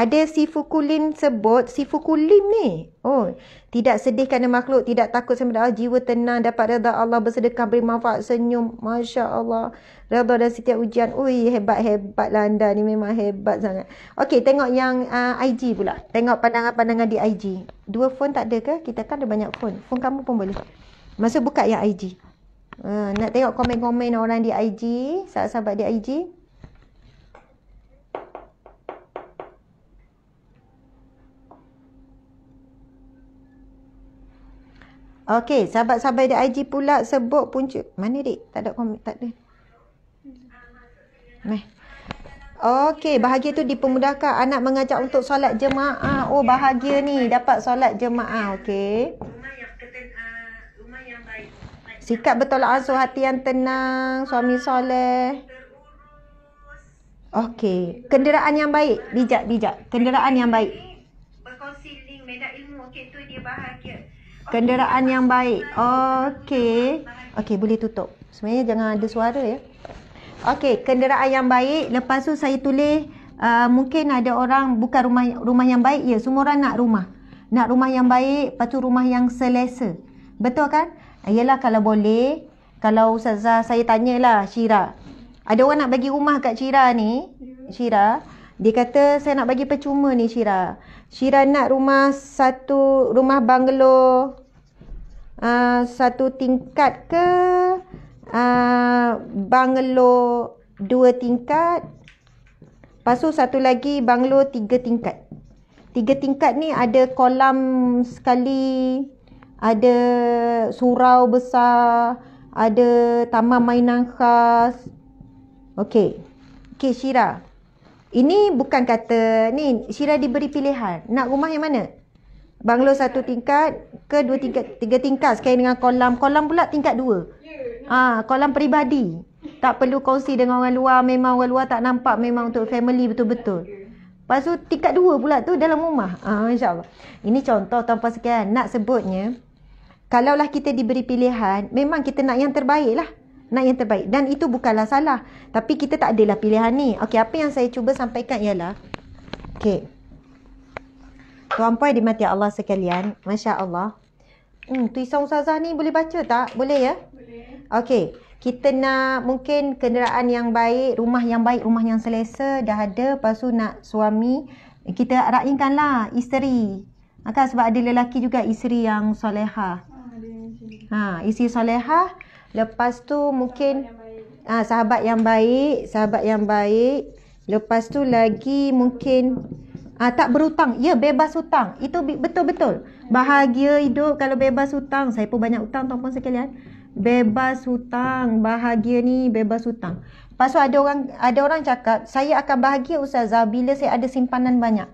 Ada sifu kulim sebut, sifu kulim ni. Oh, tidak sedih kerana makhluk, tidak takut sama ada jiwa tenang, dapat redha Allah, bersedekah, beri manfaat, senyum. Masya Allah. Redha dan setiap ujian. Ui, hebat-hebat lah anda ni. Memang hebat sangat. Okey, tengok yang uh, IG pula. Tengok pandangan-pandangan di IG. Dua phone tak ada ke? Kita kan ada banyak phone. Phone kamu pun boleh. Masuk buka yang IG. Uh, nak tengok komen-komen orang di IG, sahabat-sahabat di IG. Okey, sahabat-sahabat di IG pula sebut punca. Mana dik? Tak ada komen, tak ada. Meh. Okey, bahagia tu dipermudahkan anak mengajak untuk solat jemaah. Oh, bahagia ni dapat solat jemaah. Okey. Sikap bertolak asuh hati yang tenang, suami soleh. Okey, kenderaan yang baik. Bijak, bijak. Kenderaan yang baik. Berkonsiling medan ilmu. Okey, tu dia bahagia. Kenderaan yang baik. Okey. Okey, boleh tutup. Sebenarnya jangan ada suara ya. Okey, kenderaan yang baik. Lepas tu saya tulis uh, mungkin ada orang bukan rumah rumah yang baik. Ya, semua orang nak rumah. Nak rumah yang baik, lepas rumah yang selesa. Betul kan? Ah, Yalah kalau boleh, kalau saya saya tanyalah Syira. Ada orang nak bagi rumah kat Syira ni? Syira. Dia kata saya nak bagi percuma ni Syira. Syira nak rumah satu rumah banglo uh, satu tingkat ke uh, ah, banglo dua tingkat pasu satu lagi banglo tiga tingkat Tiga tingkat ni ada kolam sekali Ada surau besar Ada taman mainan khas Okay Okay Syira Ini bukan kata ni Syira diberi pilihan Nak rumah yang mana? Banglo satu tingkat ke dua tingkat tiga tingkat sekali dengan kolam kolam pula tingkat dua ya. ah ha, kolam peribadi tak perlu kongsi dengan orang luar memang orang luar tak nampak memang untuk family betul-betul ya. Lepas tu tingkat dua pula tu dalam rumah. Ah, ha, InsyaAllah. Ini contoh tanpa sekian. Nak sebutnya. Kalaulah kita diberi pilihan. Memang kita nak yang terbaik lah. Nak yang terbaik. Dan itu bukanlah salah. Tapi kita tak adalah pilihan ni. Okey apa yang saya cuba sampaikan ialah. Okey. Tuan puan dimati Allah sekalian. Masya Allah. Hmm, Tuisan Ustazah ni boleh baca tak? Boleh ya? Boleh. Okey. Kita nak mungkin kenderaan yang baik, rumah yang baik, rumah yang selesa dah ada. Lepas tu nak suami. Kita rakyinkan lah isteri. Akan sebab ada lelaki juga isteri yang soleha. Ha, isteri soleha. Lepas tu mungkin sahabat yang, ha, sahabat yang baik. Sahabat yang baik. Lepas tu lagi mungkin ha, tak berhutang. Ya, bebas hutang. Itu betul-betul. Bahagia hidup kalau bebas hutang. Saya pun banyak hutang tuan-tuan sekalian. Bebas hutang, bahagia ni bebas hutang. Pasal ada orang ada orang cakap saya akan bahagia ustazah bila saya ada simpanan banyak.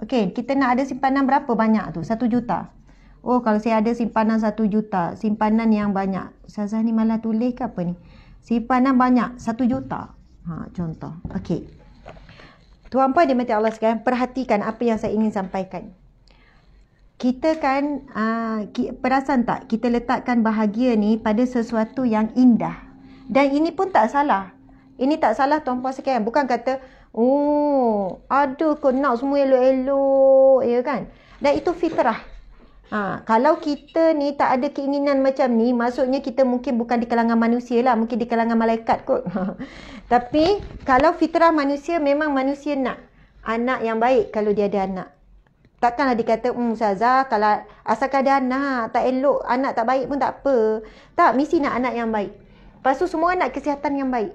Okey, kita nak ada simpanan berapa banyak tu? Satu juta. Oh, kalau saya ada simpanan satu juta, simpanan yang banyak. Ustazah ni malah tulis ke apa ni? Simpanan banyak, satu juta. Ha, contoh. Okey. Tuan Puan, dia mati Allah sekalian. Perhatikan apa yang saya ingin sampaikan kita kan uh, perasan tak kita letakkan bahagia ni pada sesuatu yang indah dan ini pun tak salah ini tak salah tuan-puan sekalian bukan kata oh aduh kau nak semua elok-elok ya kan dan itu fitrah ha, kalau kita ni tak ada keinginan macam ni maksudnya kita mungkin bukan di kalangan manusia lah mungkin di kalangan malaikat kot tapi kalau fitrah manusia memang manusia nak anak yang baik kalau dia ada anak Takkanlah dia kata, hmm, Ustazah, kalau asalkan dia anak, tak elok, anak tak baik pun tak apa. Tak, mesti nak anak yang baik. Lepas tu, semua nak kesihatan yang baik.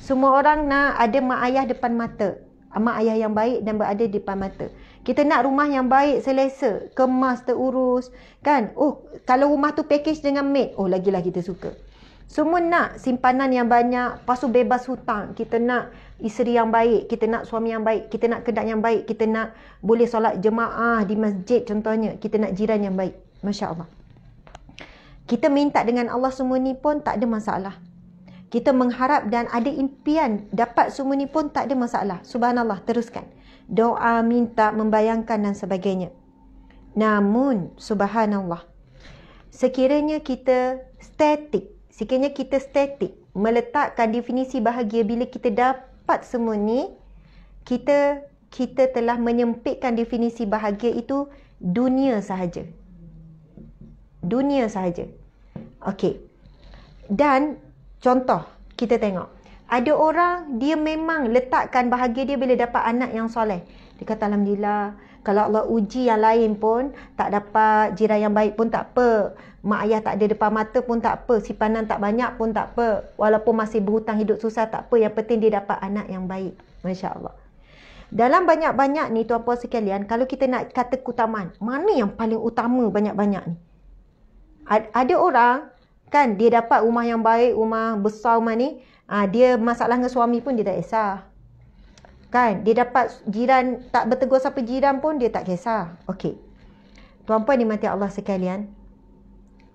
Semua orang nak ada mak ayah depan mata. Mak ayah yang baik dan berada di depan mata. Kita nak rumah yang baik, selesa, kemas, terurus. Kan? Oh, kalau rumah tu package dengan maid, oh, lagilah kita suka. Semua nak simpanan yang banyak, lepas bebas hutang. Kita nak isteri yang baik, kita nak suami yang baik, kita nak kedai yang baik, kita nak boleh solat jemaah di masjid contohnya, kita nak jiran yang baik. Masya Allah. Kita minta dengan Allah semua ni pun tak ada masalah. Kita mengharap dan ada impian dapat semua ni pun tak ada masalah. Subhanallah, teruskan. Doa, minta, membayangkan dan sebagainya. Namun, subhanallah. Sekiranya kita statik, sekiranya kita statik, meletakkan definisi bahagia bila kita dapat dapat semua ni, kita kita telah menyempitkan definisi bahagia itu dunia sahaja. Dunia sahaja. Okey. Dan contoh kita tengok. Ada orang dia memang letakkan bahagia dia bila dapat anak yang soleh. Dia kata alhamdulillah kalau Allah uji yang lain pun tak dapat jiran yang baik pun tak apa mak ayah tak ada depan mata pun tak apa, simpanan tak banyak pun tak apa, walaupun masih berhutang hidup susah tak apa, yang penting dia dapat anak yang baik. Masya Allah. Dalam banyak-banyak ni tuan puan sekalian, kalau kita nak kata keutamaan, mana yang paling utama banyak-banyak ni? Ad, ada orang kan dia dapat rumah yang baik, rumah besar rumah ni, aa, ah, dia masalah dengan suami pun dia tak kisah. Kan? Dia dapat jiran tak bertegur siapa jiran pun dia tak kisah. Okey. Tuan puan dimati Allah sekalian,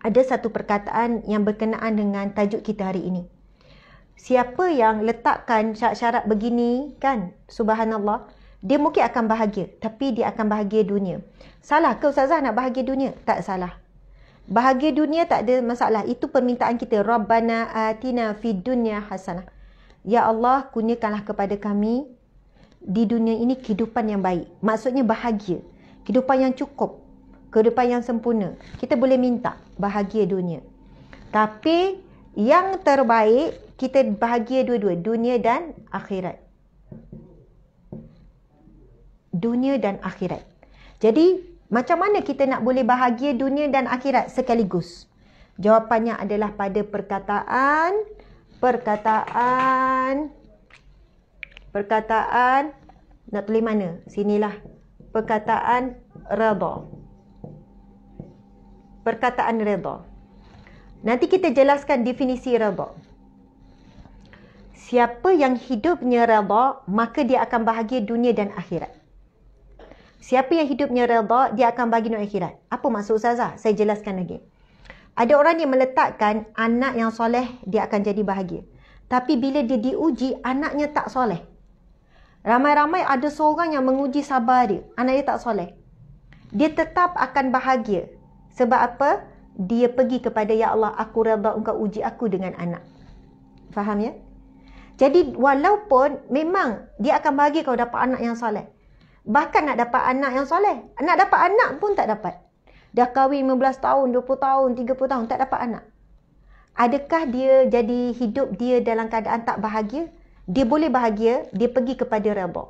ada satu perkataan yang berkenaan dengan tajuk kita hari ini. Siapa yang letakkan syarat-syarat begini kan, subhanallah, dia mungkin akan bahagia tapi dia akan bahagia dunia. Salah ke ustazah nak bahagia dunia? Tak salah. Bahagia dunia tak ada masalah. Itu permintaan kita. Rabbana atina fid dunya hasanah. Ya Allah, kurniakanlah kepada kami di dunia ini kehidupan yang baik. Maksudnya bahagia. Kehidupan yang cukup kehidupan yang sempurna. Kita boleh minta bahagia dunia. Tapi yang terbaik kita bahagia dua-dua, dunia dan akhirat. Dunia dan akhirat. Jadi macam mana kita nak boleh bahagia dunia dan akhirat sekaligus? Jawapannya adalah pada perkataan perkataan perkataan nak tulis mana? Sinilah. Perkataan redha perkataan redha. Nanti kita jelaskan definisi redha. Siapa yang hidupnya redha, maka dia akan bahagia dunia dan akhirat. Siapa yang hidupnya redha, dia akan bahagia dunia akhirat. Apa maksud Ustazah? Saya jelaskan lagi. Ada orang yang meletakkan anak yang soleh, dia akan jadi bahagia. Tapi bila dia diuji, anaknya tak soleh. Ramai-ramai ada seorang yang menguji sabar dia. anaknya tak soleh. Dia tetap akan bahagia. Sebab apa? Dia pergi kepada Ya Allah, aku redha engkau uji aku dengan anak. Faham ya? Jadi walaupun memang dia akan bagi kau dapat anak yang soleh. Bahkan nak dapat anak yang soleh. Nak dapat anak pun tak dapat. Dah kahwin 15 tahun, 20 tahun, 30 tahun tak dapat anak. Adakah dia jadi hidup dia dalam keadaan tak bahagia? Dia boleh bahagia, dia pergi kepada redha.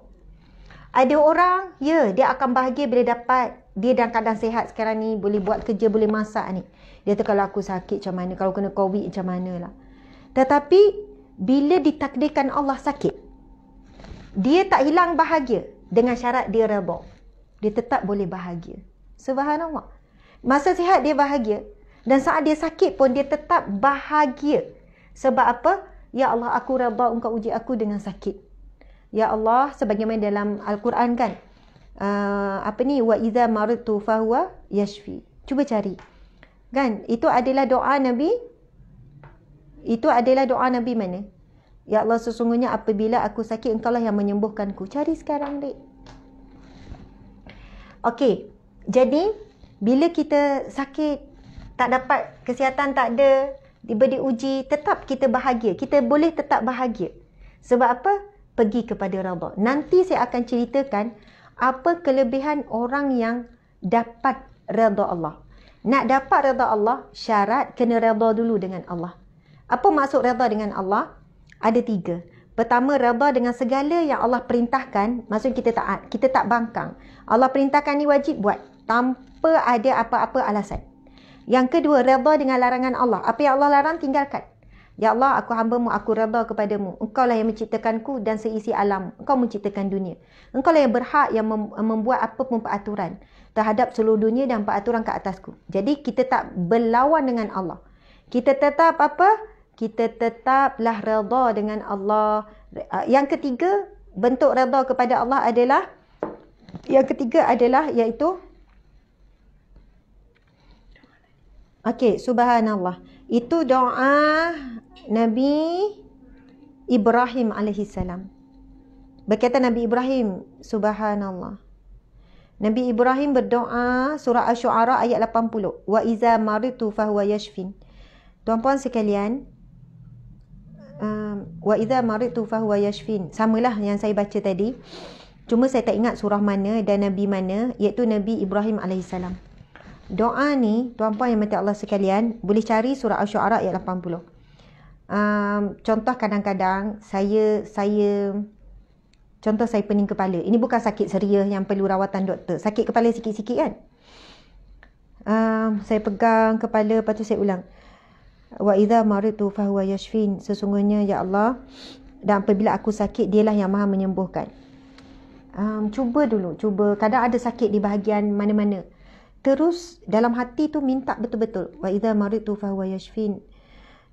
Ada orang, ya, dia akan bahagia bila dapat dia dan kadang sehat sekarang ni boleh buat kerja boleh masak ni dia kata kalau aku sakit macam mana kalau kena covid macam mana lah tetapi bila ditakdirkan Allah sakit dia tak hilang bahagia dengan syarat dia reda dia tetap boleh bahagia subhanallah masa sihat dia bahagia dan saat dia sakit pun dia tetap bahagia sebab apa ya Allah aku reda engkau uji aku dengan sakit ya Allah sebagaimana dalam al-Quran kan Ah, apa ni wa iza maratu fahuwa yashfi. Cuba cari. Kan? Itu adalah doa Nabi. Itu adalah doa Nabi mana? Ya Allah sesungguhnya apabila aku sakit engkau lah yang menyembuhkanku. Cari sekarang dek. Okey. Jadi bila kita sakit tak dapat kesihatan tak ada tiba diuji tetap kita bahagia. Kita boleh tetap bahagia. Sebab apa? Pergi kepada Rabbah. Nanti saya akan ceritakan apa kelebihan orang yang dapat redha Allah. Nak dapat redha Allah, syarat kena redha dulu dengan Allah. Apa maksud redha dengan Allah? Ada tiga. Pertama, redha dengan segala yang Allah perintahkan. Maksud kita taat. Kita tak bangkang. Allah perintahkan ni wajib buat. Tanpa ada apa-apa alasan. Yang kedua, redha dengan larangan Allah. Apa yang Allah larang, tinggalkan. Ya Allah, aku hambamu, aku redha kepadamu. Engkaulah yang menciptakanku dan seisi alam. Engkau menciptakan dunia. Engkaulah yang berhak yang membuat apa pun peraturan terhadap seluruh dunia dan peraturan ke atasku. Jadi kita tak berlawan dengan Allah. Kita tetap apa? Kita tetaplah redha dengan Allah. Yang ketiga, bentuk redha kepada Allah adalah yang ketiga adalah iaitu Okey, subhanallah. Itu doa Nabi Ibrahim alaihi salam. Berkata Nabi Ibrahim, subhanallah. Nabi Ibrahim berdoa surah ash syuara ayat 80. Wa iza maritu fahuwa yashfin. Tuan-puan sekalian, um, wa iza maritu fahuwa yashfin. Sama lah yang saya baca tadi. Cuma saya tak ingat surah mana dan nabi mana, iaitu Nabi Ibrahim alaihi salam. Doa ni tuan-puan yang mati Allah sekalian boleh cari surah Asy-Syu'ara ayat 80. Um, contoh kadang-kadang saya saya contoh saya pening kepala. Ini bukan sakit serius yang perlu rawatan doktor. Sakit kepala sikit-sikit kan? Um, saya pegang kepala lepas tu saya ulang. Wa idza maritu fa huwa yashfin. Sesungguhnya ya Allah dan apabila aku sakit dialah yang Maha menyembuhkan. Um, cuba dulu, cuba. Kadang ada sakit di bahagian mana-mana terus dalam hati tu minta betul-betul wa idza maridtu fa huwa yashfin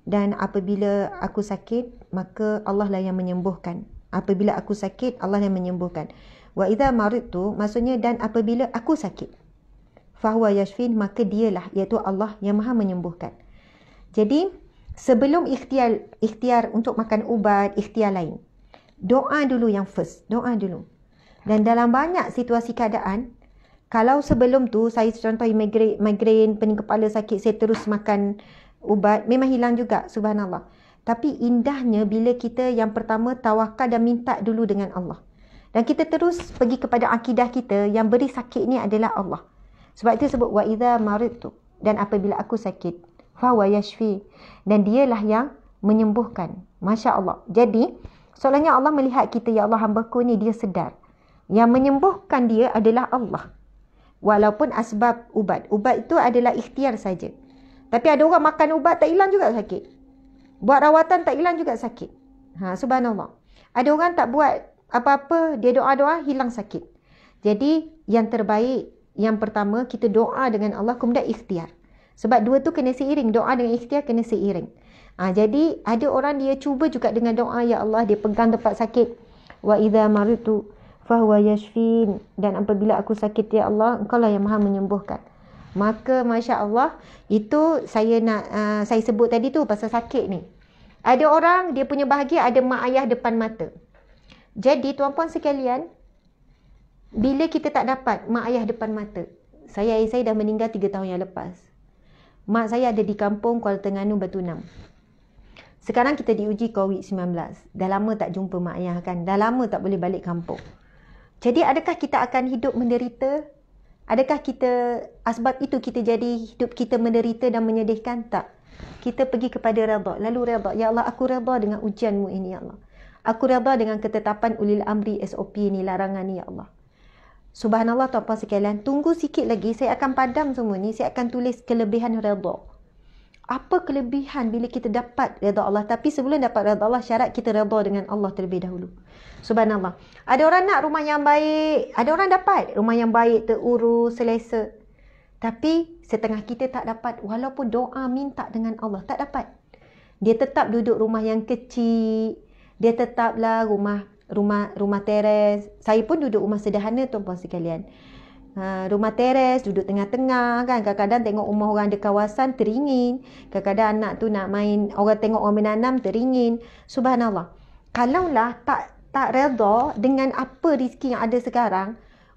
dan apabila aku sakit maka Allah lah yang menyembuhkan apabila aku sakit Allah yang menyembuhkan wa idza maridtu maksudnya dan apabila aku sakit fa huwa yashfin maka dialah iaitu Allah yang Maha menyembuhkan jadi sebelum ikhtiar ikhtiar untuk makan ubat ikhtiar lain doa dulu yang first doa dulu dan dalam banyak situasi keadaan kalau sebelum tu saya contoh migraine, migraine pening kepala sakit saya terus makan ubat memang hilang juga subhanallah tapi indahnya bila kita yang pertama tawakal dan minta dulu dengan Allah dan kita terus pergi kepada akidah kita yang beri sakit ni adalah Allah sebab itu sebut wa idza maridtu dan apabila aku sakit fa wa yashfi dan dialah yang menyembuhkan masya-Allah jadi soalnya Allah melihat kita ya Allah hamba-Ku ni dia sedar yang menyembuhkan dia adalah Allah walaupun asbab ubat. Ubat itu adalah ikhtiar saja. Tapi ada orang makan ubat tak hilang juga sakit. Buat rawatan tak hilang juga sakit. Ha, subhanallah. Ada orang tak buat apa-apa, dia doa-doa, hilang sakit. Jadi yang terbaik, yang pertama kita doa dengan Allah, kemudian ikhtiar. Sebab dua tu kena seiring. Doa dengan ikhtiar kena seiring. Ha, jadi ada orang dia cuba juga dengan doa, Ya Allah, dia pegang tempat sakit. Wa idha maritu fahuwa yashfin dan apabila aku sakit ya Allah engkau lah yang maha menyembuhkan maka masya Allah itu saya nak uh, saya sebut tadi tu pasal sakit ni ada orang dia punya bahagia ada mak ayah depan mata jadi tuan puan sekalian bila kita tak dapat mak ayah depan mata saya ayah saya dah meninggal 3 tahun yang lepas mak saya ada di kampung Kuala Tengganu Batu Nam sekarang kita diuji COVID-19. Dah lama tak jumpa mak ayah kan? Dah lama tak boleh balik kampung. Jadi adakah kita akan hidup menderita? Adakah kita asbab itu kita jadi hidup kita menderita dan menyedihkan? Tak. Kita pergi kepada redha. Lalu redha. Ya Allah, aku redha dengan ujianmu ini, Ya Allah. Aku redha dengan ketetapan ulil amri SOP ini, larangan ini, Ya Allah. Subhanallah, tuan-tuan sekalian. Tunggu sikit lagi. Saya akan padam semua ni. Saya akan tulis kelebihan redha apa kelebihan bila kita dapat redha Allah tapi sebelum dapat redha Allah syarat kita redha dengan Allah terlebih dahulu. Subhanallah. Ada orang nak rumah yang baik, ada orang dapat rumah yang baik, terurus, selesa. Tapi setengah kita tak dapat walaupun doa minta dengan Allah tak dapat. Dia tetap duduk rumah yang kecil. Dia tetaplah rumah rumah rumah teres. Saya pun duduk rumah sederhana tuan-tuan sekalian. Ah, rumah teres, duduk tengah-tengah kan. Kadang-kadang tengok rumah orang ada kawasan teringin. Kadang-kadang anak tu nak main, orang tengok orang menanam teringin. Subhanallah. Kalaulah tak tak redha dengan apa rezeki yang ada sekarang,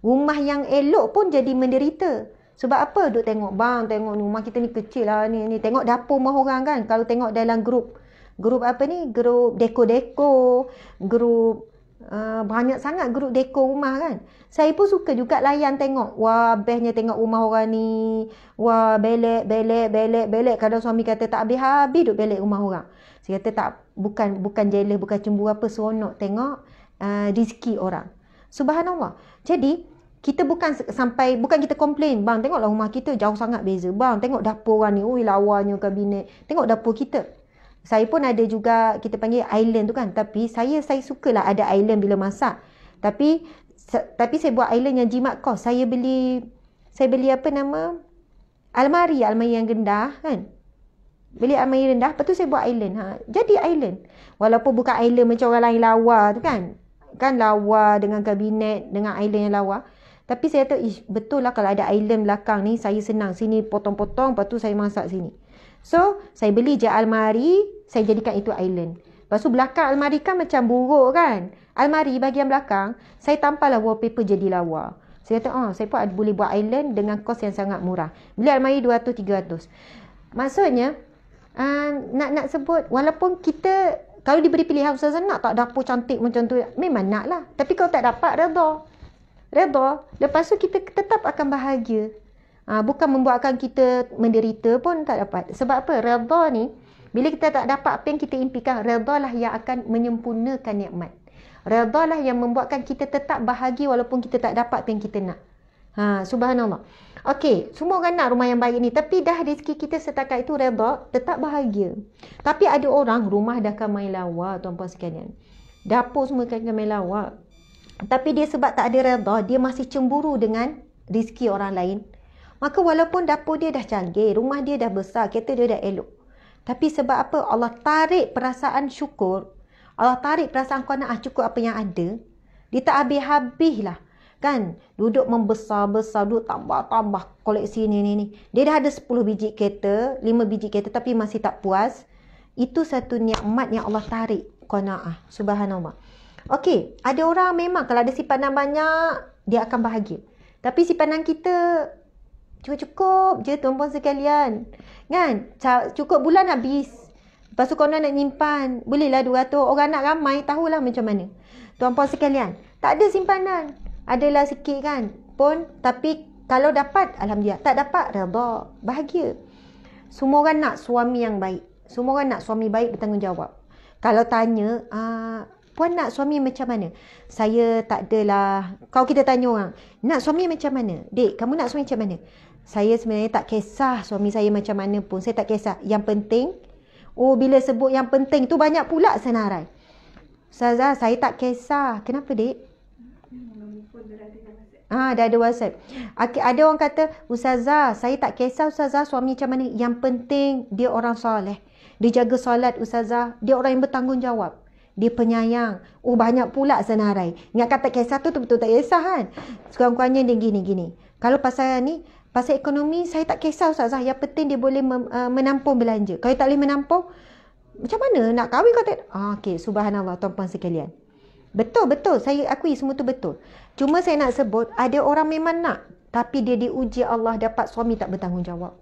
rumah yang elok pun jadi menderita. Sebab apa? Duk tengok bang, tengok rumah kita ni kecil lah ni ni. Tengok dapur rumah orang kan. Kalau tengok dalam grup. Grup apa ni? Grup deko-deko, grup Ah, banyak sangat grup dekor rumah kan. Saya pun suka juga layan tengok. Wah, bestnya tengok rumah orang ni. Wah, belek, belek, belek, belek. Kadang suami kata tak habis-habis duduk belek rumah orang. Saya kata tak, bukan bukan jealous, bukan cemburu apa. Seronok tengok uh, rezeki orang. Subhanallah. Jadi, kita bukan sampai, bukan kita komplain. Bang, tengoklah rumah kita jauh sangat beza. Bang, tengok dapur orang ni. Ui, lawanya kabinet. Tengok dapur kita saya pun ada juga kita panggil island tu kan tapi saya saya sukalah ada island bila masak tapi tapi saya buat island yang jimat kos saya beli saya beli apa nama almari almari yang rendah kan beli almari rendah lepas tu saya buat island ha jadi island walaupun bukan island macam orang lain lawa tu kan kan lawa dengan kabinet dengan island yang lawa tapi saya kata, betul lah kalau ada island belakang ni, saya senang. Sini potong-potong, lepas tu saya masak sini. So, saya beli je almari, saya jadikan itu island. Lepas tu belakang almari kan macam buruk kan. Almari bahagian belakang, saya tampal lah wallpaper jadi lawa. Saya kata, oh, saya pun boleh buat island dengan kos yang sangat murah. Beli almari 200-300. Maksudnya, uh, nak nak sebut, walaupun kita, kalau diberi pilihan, Ustazah nak tak dapur cantik macam tu, memang nak lah. Tapi kalau tak dapat, redha. Redha. Lepas tu kita tetap akan bahagia. Ah, bukan membuatkan kita menderita pun tak dapat. Sebab apa? Redha ni, bila kita tak dapat apa yang kita impikan, redha lah yang akan menyempurnakan nikmat. Redha lah yang membuatkan kita tetap bahagia walaupun kita tak dapat apa yang kita nak. Ha, subhanallah. Okey, semua orang nak rumah yang baik ni. Tapi dah rezeki kita setakat itu redha, tetap bahagia. Tapi ada orang, rumah dah kan main lawa, tuan-puan sekalian. Dapur semua kan main lawa. Tapi dia sebab tak ada redha, dia masih cemburu dengan rezeki orang lain. Maka walaupun dapur dia dah canggih, rumah dia dah besar, kereta dia dah elok. Tapi sebab apa Allah tarik perasaan syukur, Allah tarik perasaan kau nak ah, cukup apa yang ada, dia tak habis-habis lah. Kan? Duduk membesar-besar, duduk tambah-tambah koleksi ni ni ni. Dia dah ada 10 biji kereta, 5 biji kereta tapi masih tak puas. Itu satu nikmat yang Allah tarik ah, Subhanallah. Okey, ada orang memang kalau ada simpanan banyak, dia akan bahagia. Tapi simpanan kita cukup-cukup je tuan-puan sekalian. Kan? Cukup bulan habis. Lepas tu korang nak nyimpan. bolehlah dua tu. Orang nak ramai tahulah macam mana. Tuan-puan sekalian. Tak ada simpanan. Adalah sikit kan. Pun. Tapi kalau dapat, Alhamdulillah. Tak dapat, reda. Bahagia. Semua orang nak suami yang baik. Semua orang nak suami baik bertanggungjawab. Kalau tanya, ah, Puan nak suami macam mana? Saya tak adalah. Kalau kita tanya orang, nak suami macam mana? Dek, kamu nak suami macam mana? saya sebenarnya tak kisah suami saya macam mana pun. Saya tak kisah. Yang penting, oh bila sebut yang penting tu banyak pula senarai. Ustazah, saya tak kisah. Kenapa, dek? Ah, dah ada WhatsApp. Okay, ada orang kata, Ustazah, saya tak kisah Ustazah suami macam mana. Yang penting, dia orang soleh. Dia jaga solat Ustazah. Dia orang yang bertanggungjawab. Dia penyayang. Oh, banyak pula senarai. Ingat kata kisah tu, tu betul tak kisah kan? Sekurang-kurangnya dia gini, gini. Kalau pasal ni, Pasal ekonomi saya tak kisah Ustazah. Yang penting dia boleh uh, menampung belanja. Kalau tak boleh menampung, macam mana nak kahwin kau tak? Ah, okay, subhanallah tuan-puan sekalian. Betul, betul. Saya akui semua tu betul. Cuma saya nak sebut, ada orang memang nak. Tapi dia diuji Allah dapat suami tak bertanggungjawab.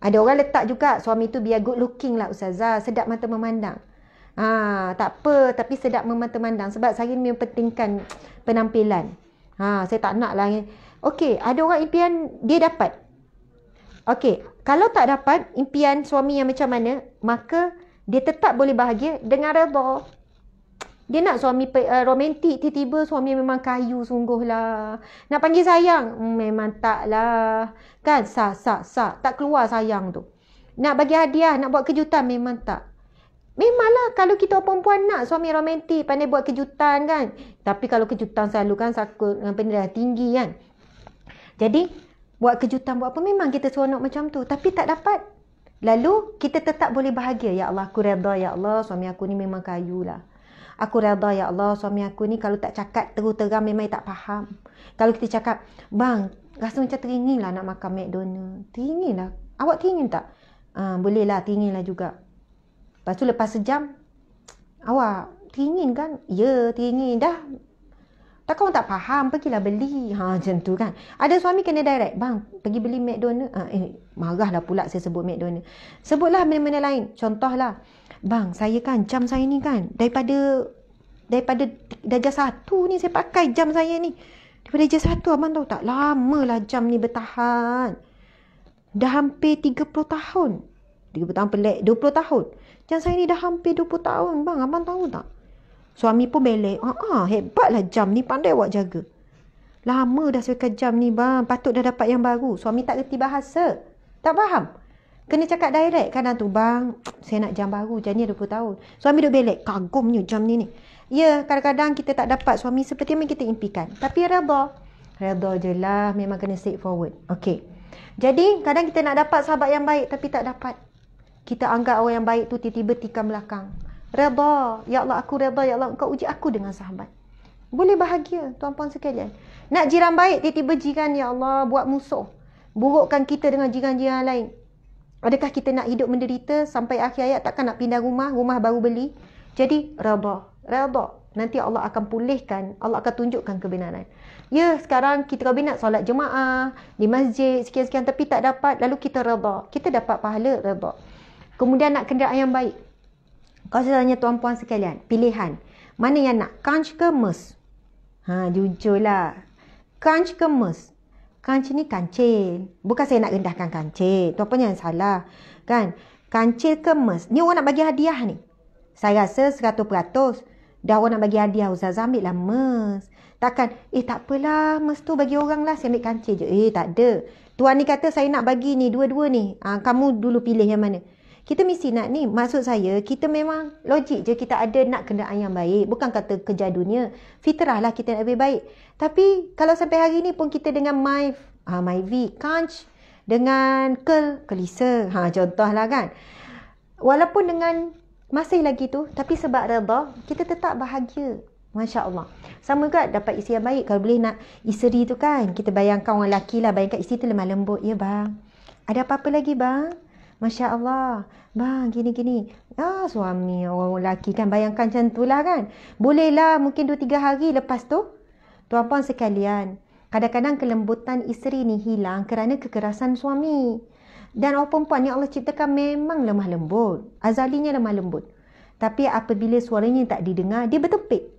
Ada orang letak juga suami tu biar good looking lah Ustazah. Sedap mata memandang. Ha, tak apa, tapi sedap mata memandang. Sebab saya ni mempentingkan penampilan. Ha, saya tak nak lah. Eh. Okey, ada orang impian dia dapat. Okey, kalau tak dapat impian suami yang macam mana, maka dia tetap boleh bahagia dengan redha. Dia nak suami uh, romantik, tiba-tiba suami memang kayu sungguh lah. Nak panggil sayang, hmm, memang tak lah Kan, sak, sak, sak. Tak keluar sayang tu. Nak bagi hadiah, nak buat kejutan, memang tak. Memanglah kalau kita perempuan nak suami romantik, pandai buat kejutan kan. Tapi kalau kejutan selalu kan sakut dengan eh, pendidikan tinggi kan. Jadi buat kejutan buat apa memang kita seronok macam tu tapi tak dapat. Lalu kita tetap boleh bahagia. Ya Allah aku redha ya Allah suami aku ni memang kayu lah. Aku redha ya Allah suami aku ni kalau tak cakap terus terang memang tak faham. Kalau kita cakap bang rasa macam teringin lah nak makan McDonald. Teringin lah. Awak teringin tak? Ha, boleh lah teringin lah juga. Lepas lepas sejam awak teringin kan? Ya teringin dah tak kau tak faham, pergilah beli. Ha macam tu kan. Ada suami kena direct, bang, pergi beli McDonald. Ha, eh lah pula saya sebut McDonald. Sebutlah benda-benda lain. contoh lah bang, saya kan jam saya ni kan daripada daripada darjah satu ni saya pakai jam saya ni. Daripada darjah satu abang tahu tak lama lah jam ni bertahan. Dah hampir 30 tahun. 30 tahun pelik, 20 tahun. Jam saya ni dah hampir 20 tahun bang, abang tahu tak? Suami pun belek. Ah, ah, hebatlah jam ni. Pandai awak jaga. Lama dah sewakan jam ni bang. Patut dah dapat yang baru. Suami tak kerti bahasa. Tak faham. Kena cakap direct kadang tu. Bang, saya nak jam baru. Jam ni 20 tahun. Suami duduk belek. Kagumnya jam ni ni. Ya, kadang-kadang kita tak dapat suami seperti yang kita impikan. Tapi redha. Redha je lah. Memang kena straight forward. Okay. Jadi, kadang kita nak dapat sahabat yang baik tapi tak dapat. Kita anggap orang yang baik tu tiba-tiba tikam belakang. Reda. Ya Allah, aku reda. Ya Allah, kau uji aku dengan sahabat. Boleh bahagia, tuan-puan sekalian. Nak jiran baik, tiba-tiba jiran, ya Allah, buat musuh. Burukkan kita dengan jiran-jiran lain. Adakah kita nak hidup menderita sampai akhir hayat takkan nak pindah rumah, rumah baru beli? Jadi, reda. Reda. Nanti Allah akan pulihkan, Allah akan tunjukkan kebenaran. Ya, sekarang kita kalau nak solat jemaah, di masjid, sekian-sekian, tapi tak dapat, lalu kita reda. Kita dapat pahala, reda. Kemudian nak kenderaan yang baik. Kalau saya tanya tuan-puan sekalian, pilihan. Mana yang nak? Kanch ke mes? Ha, jujur lah. Kanch ke mes? Kanch ni kancil. Bukan saya nak rendahkan kancil. Tuan-puan yang salah. Kan? Kancil ke mes? Ni orang nak bagi hadiah ni. Saya rasa 100%. Dah orang nak bagi hadiah, Ustaz ambil lah mes. Takkan, eh tak apalah, mes tu bagi orang lah, saya ambil kancil je. Eh tak ada. Tuan ni kata saya nak bagi ni, dua-dua ni. Ha, kamu dulu pilih yang mana kita mesti nak ni maksud saya kita memang logik je kita ada nak kenderaan ayam baik bukan kata kerja dunia fitrah lah kita nak lebih baik tapi kalau sampai hari ni pun kita dengan my ha, my v kanch dengan kel kelisa ha lah kan walaupun dengan masih lagi tu tapi sebab redha kita tetap bahagia Masya Allah. Sama juga dapat isteri yang baik. Kalau boleh nak isteri tu kan. Kita bayangkan orang lelaki lah. Bayangkan isteri tu lemah lembut. Ya bang. Ada apa-apa lagi bang? Masya Allah. Bang, gini-gini. Ah, suami orang lelaki kan. Bayangkan macam tu lah kan. Bolehlah mungkin 2-3 hari lepas tu. Tuan puan sekalian. Kadang-kadang kelembutan isteri ni hilang kerana kekerasan suami. Dan orang perempuan yang Allah ciptakan memang lemah lembut. Azalinya lemah lembut. Tapi apabila suaranya tak didengar, dia bertepik.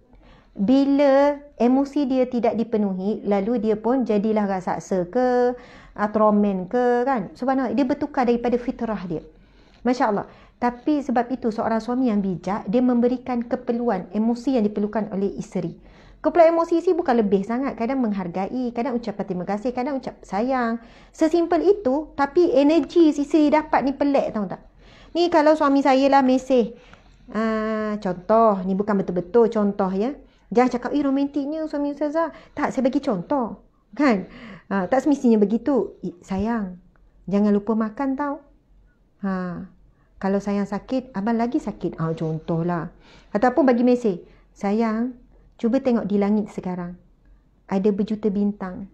Bila emosi dia tidak dipenuhi, lalu dia pun jadilah raksasa ke, atroman ke kan subhanallah dia bertukar daripada fitrah dia Masya Allah. Tapi sebab itu seorang suami yang bijak, dia memberikan keperluan emosi yang diperlukan oleh isteri. Keperluan emosi sih bukan lebih sangat. Kadang menghargai, kadang ucap terima kasih, kadang ucap sayang. Sesimpel itu, tapi energi isteri dapat ni pelik tau tak? Ni kalau suami saya lah mesej. Uh, contoh, ni bukan betul-betul contoh ya. Jangan cakap, eh romantiknya suami Ustazah. Tak, saya bagi contoh. Kan? Ha, tak semestinya begitu. Sayang, jangan lupa makan tau. Ha, kalau sayang sakit, abang lagi sakit. Ha, contohlah. Ataupun bagi mesej. Sayang, cuba tengok di langit sekarang. Ada berjuta bintang.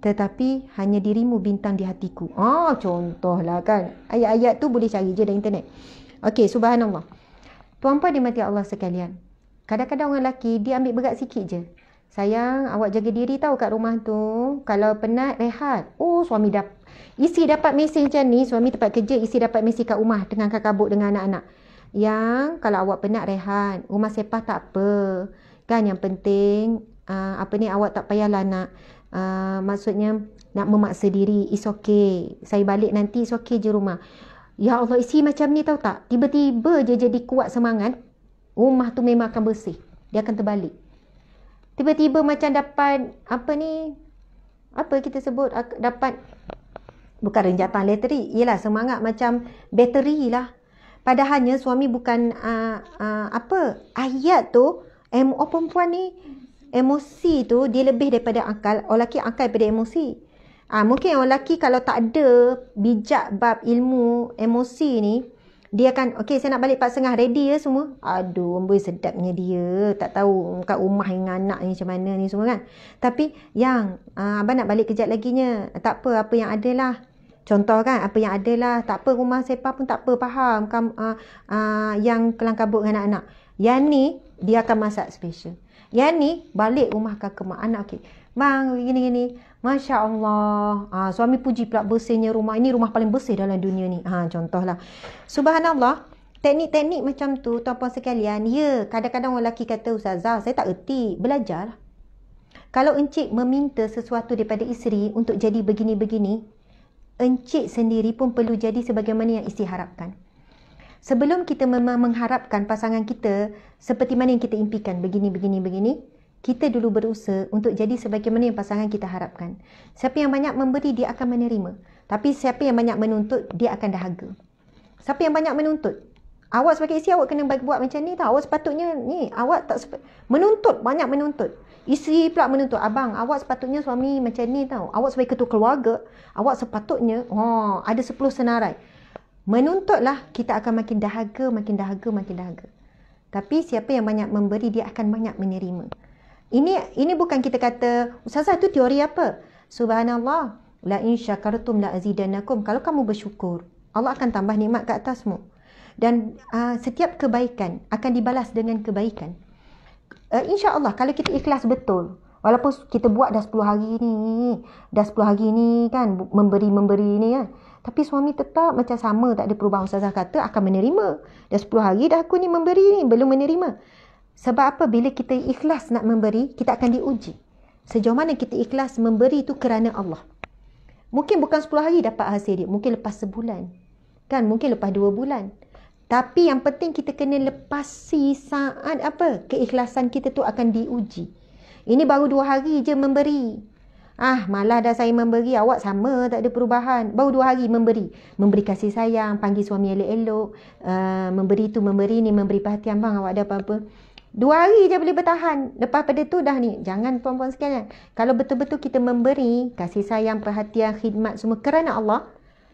Tetapi hanya dirimu bintang di hatiku. Oh, contohlah kan. Ayat-ayat tu boleh cari je dari internet. Okey, subhanallah. Tuan-puan dimati Allah sekalian. Kadang-kadang orang lelaki, dia ambil berat sikit je. Sayang, awak jaga diri tau kat rumah tu. Kalau penat, rehat. Oh, suami dah... Isi dapat mesej macam ni. Suami tempat kerja, isi dapat mesej kat rumah. Dengan kakak dengan anak-anak. Yang, kalau awak penat, rehat. Rumah sepah tak apa. Kan, yang penting... Uh, apa ni, awak tak payahlah nak... Uh, maksudnya, nak memaksa diri. It's okay. Saya balik nanti, it's okay je rumah. Ya Allah, isi macam ni tau tak? Tiba-tiba je jadi kuat semangat. Rumah tu memang akan bersih. Dia akan terbalik tiba-tiba macam dapat apa ni apa kita sebut dapat bukan renjatan letteri ialah semangat macam bateri lah padahalnya suami bukan uh, uh, apa ayat tu MO perempuan ni emosi tu dia lebih daripada akal orang lelaki akal daripada emosi ah uh, mungkin orang lelaki kalau tak ada bijak bab ilmu emosi ni dia kan, okey saya nak balik pak setengah ready ya semua aduh amboi sedapnya dia tak tahu kat rumah dengan anak ni macam mana ni semua kan tapi yang uh, abang nak balik kejap lagi nya tak apa apa yang ada lah contoh kan apa yang ada lah tak apa rumah sepa pun tak apa faham Kam uh, uh, yang kelang kabut dengan anak-anak yang ni dia akan masak special yang ni balik rumah kakak mak anak okey bang gini gini Masya Allah. Ha, ah, suami puji pula bersihnya rumah. Ini rumah paling bersih dalam dunia ni. Ha, contohlah. Subhanallah. Teknik-teknik macam tu, tuan-puan sekalian. Ya, kadang-kadang orang lelaki kata, Ustazah, saya tak erti. Belajarlah. Kalau encik meminta sesuatu daripada isteri untuk jadi begini-begini, encik sendiri pun perlu jadi sebagaimana yang isteri harapkan. Sebelum kita memang mengharapkan pasangan kita seperti mana yang kita impikan, begini, begini, begini, kita dulu berusaha untuk jadi sebagaimana yang pasangan kita harapkan. Siapa yang banyak memberi, dia akan menerima. Tapi siapa yang banyak menuntut, dia akan dahaga. Siapa yang banyak menuntut? Awak sebagai isteri, awak kena buat macam ni tau. Awak sepatutnya ni, awak tak sep- menuntut, banyak menuntut. Isteri pula menuntut, abang, awak sepatutnya suami macam ni tau. Awak sebagai ketua keluarga, awak sepatutnya, oh, ada 10 senarai. Menuntutlah, kita akan makin dahaga, makin dahaga, makin dahaga. Tapi siapa yang banyak memberi, dia akan banyak menerima. Ini ini bukan kita kata, ustazah itu teori apa? Subhanallah. La in syakartum la azidannakum. Kalau kamu bersyukur, Allah akan tambah nikmat ke atasmu. Dan uh, setiap kebaikan akan dibalas dengan kebaikan. Uh, InsyaAllah kalau kita ikhlas betul. Walaupun kita buat dah 10 hari ni. Dah 10 hari ni kan memberi-memberi ni kan. Tapi suami tetap macam sama tak ada perubahan. Ustazah kata akan menerima. Dah 10 hari dah aku ni memberi ni. Belum menerima. Sebab apa? Bila kita ikhlas nak memberi, kita akan diuji. Sejauh mana kita ikhlas memberi itu kerana Allah. Mungkin bukan 10 hari dapat hasil dia. Mungkin lepas sebulan. Kan? Mungkin lepas 2 bulan. Tapi yang penting kita kena lepasi saat apa? Keikhlasan kita tu akan diuji. Ini baru 2 hari je memberi. Ah, malah dah saya memberi. Awak sama, tak ada perubahan. Baru 2 hari memberi. Memberi kasih sayang, panggil suami elok-elok. Uh, memberi tu, memberi ni, memberi perhatian bang. Awak ada apa-apa. Dua hari je boleh bertahan. Lepas pada tu dah ni. Jangan puan-puan sekalian. Kalau betul-betul kita memberi kasih sayang, perhatian, khidmat semua kerana Allah.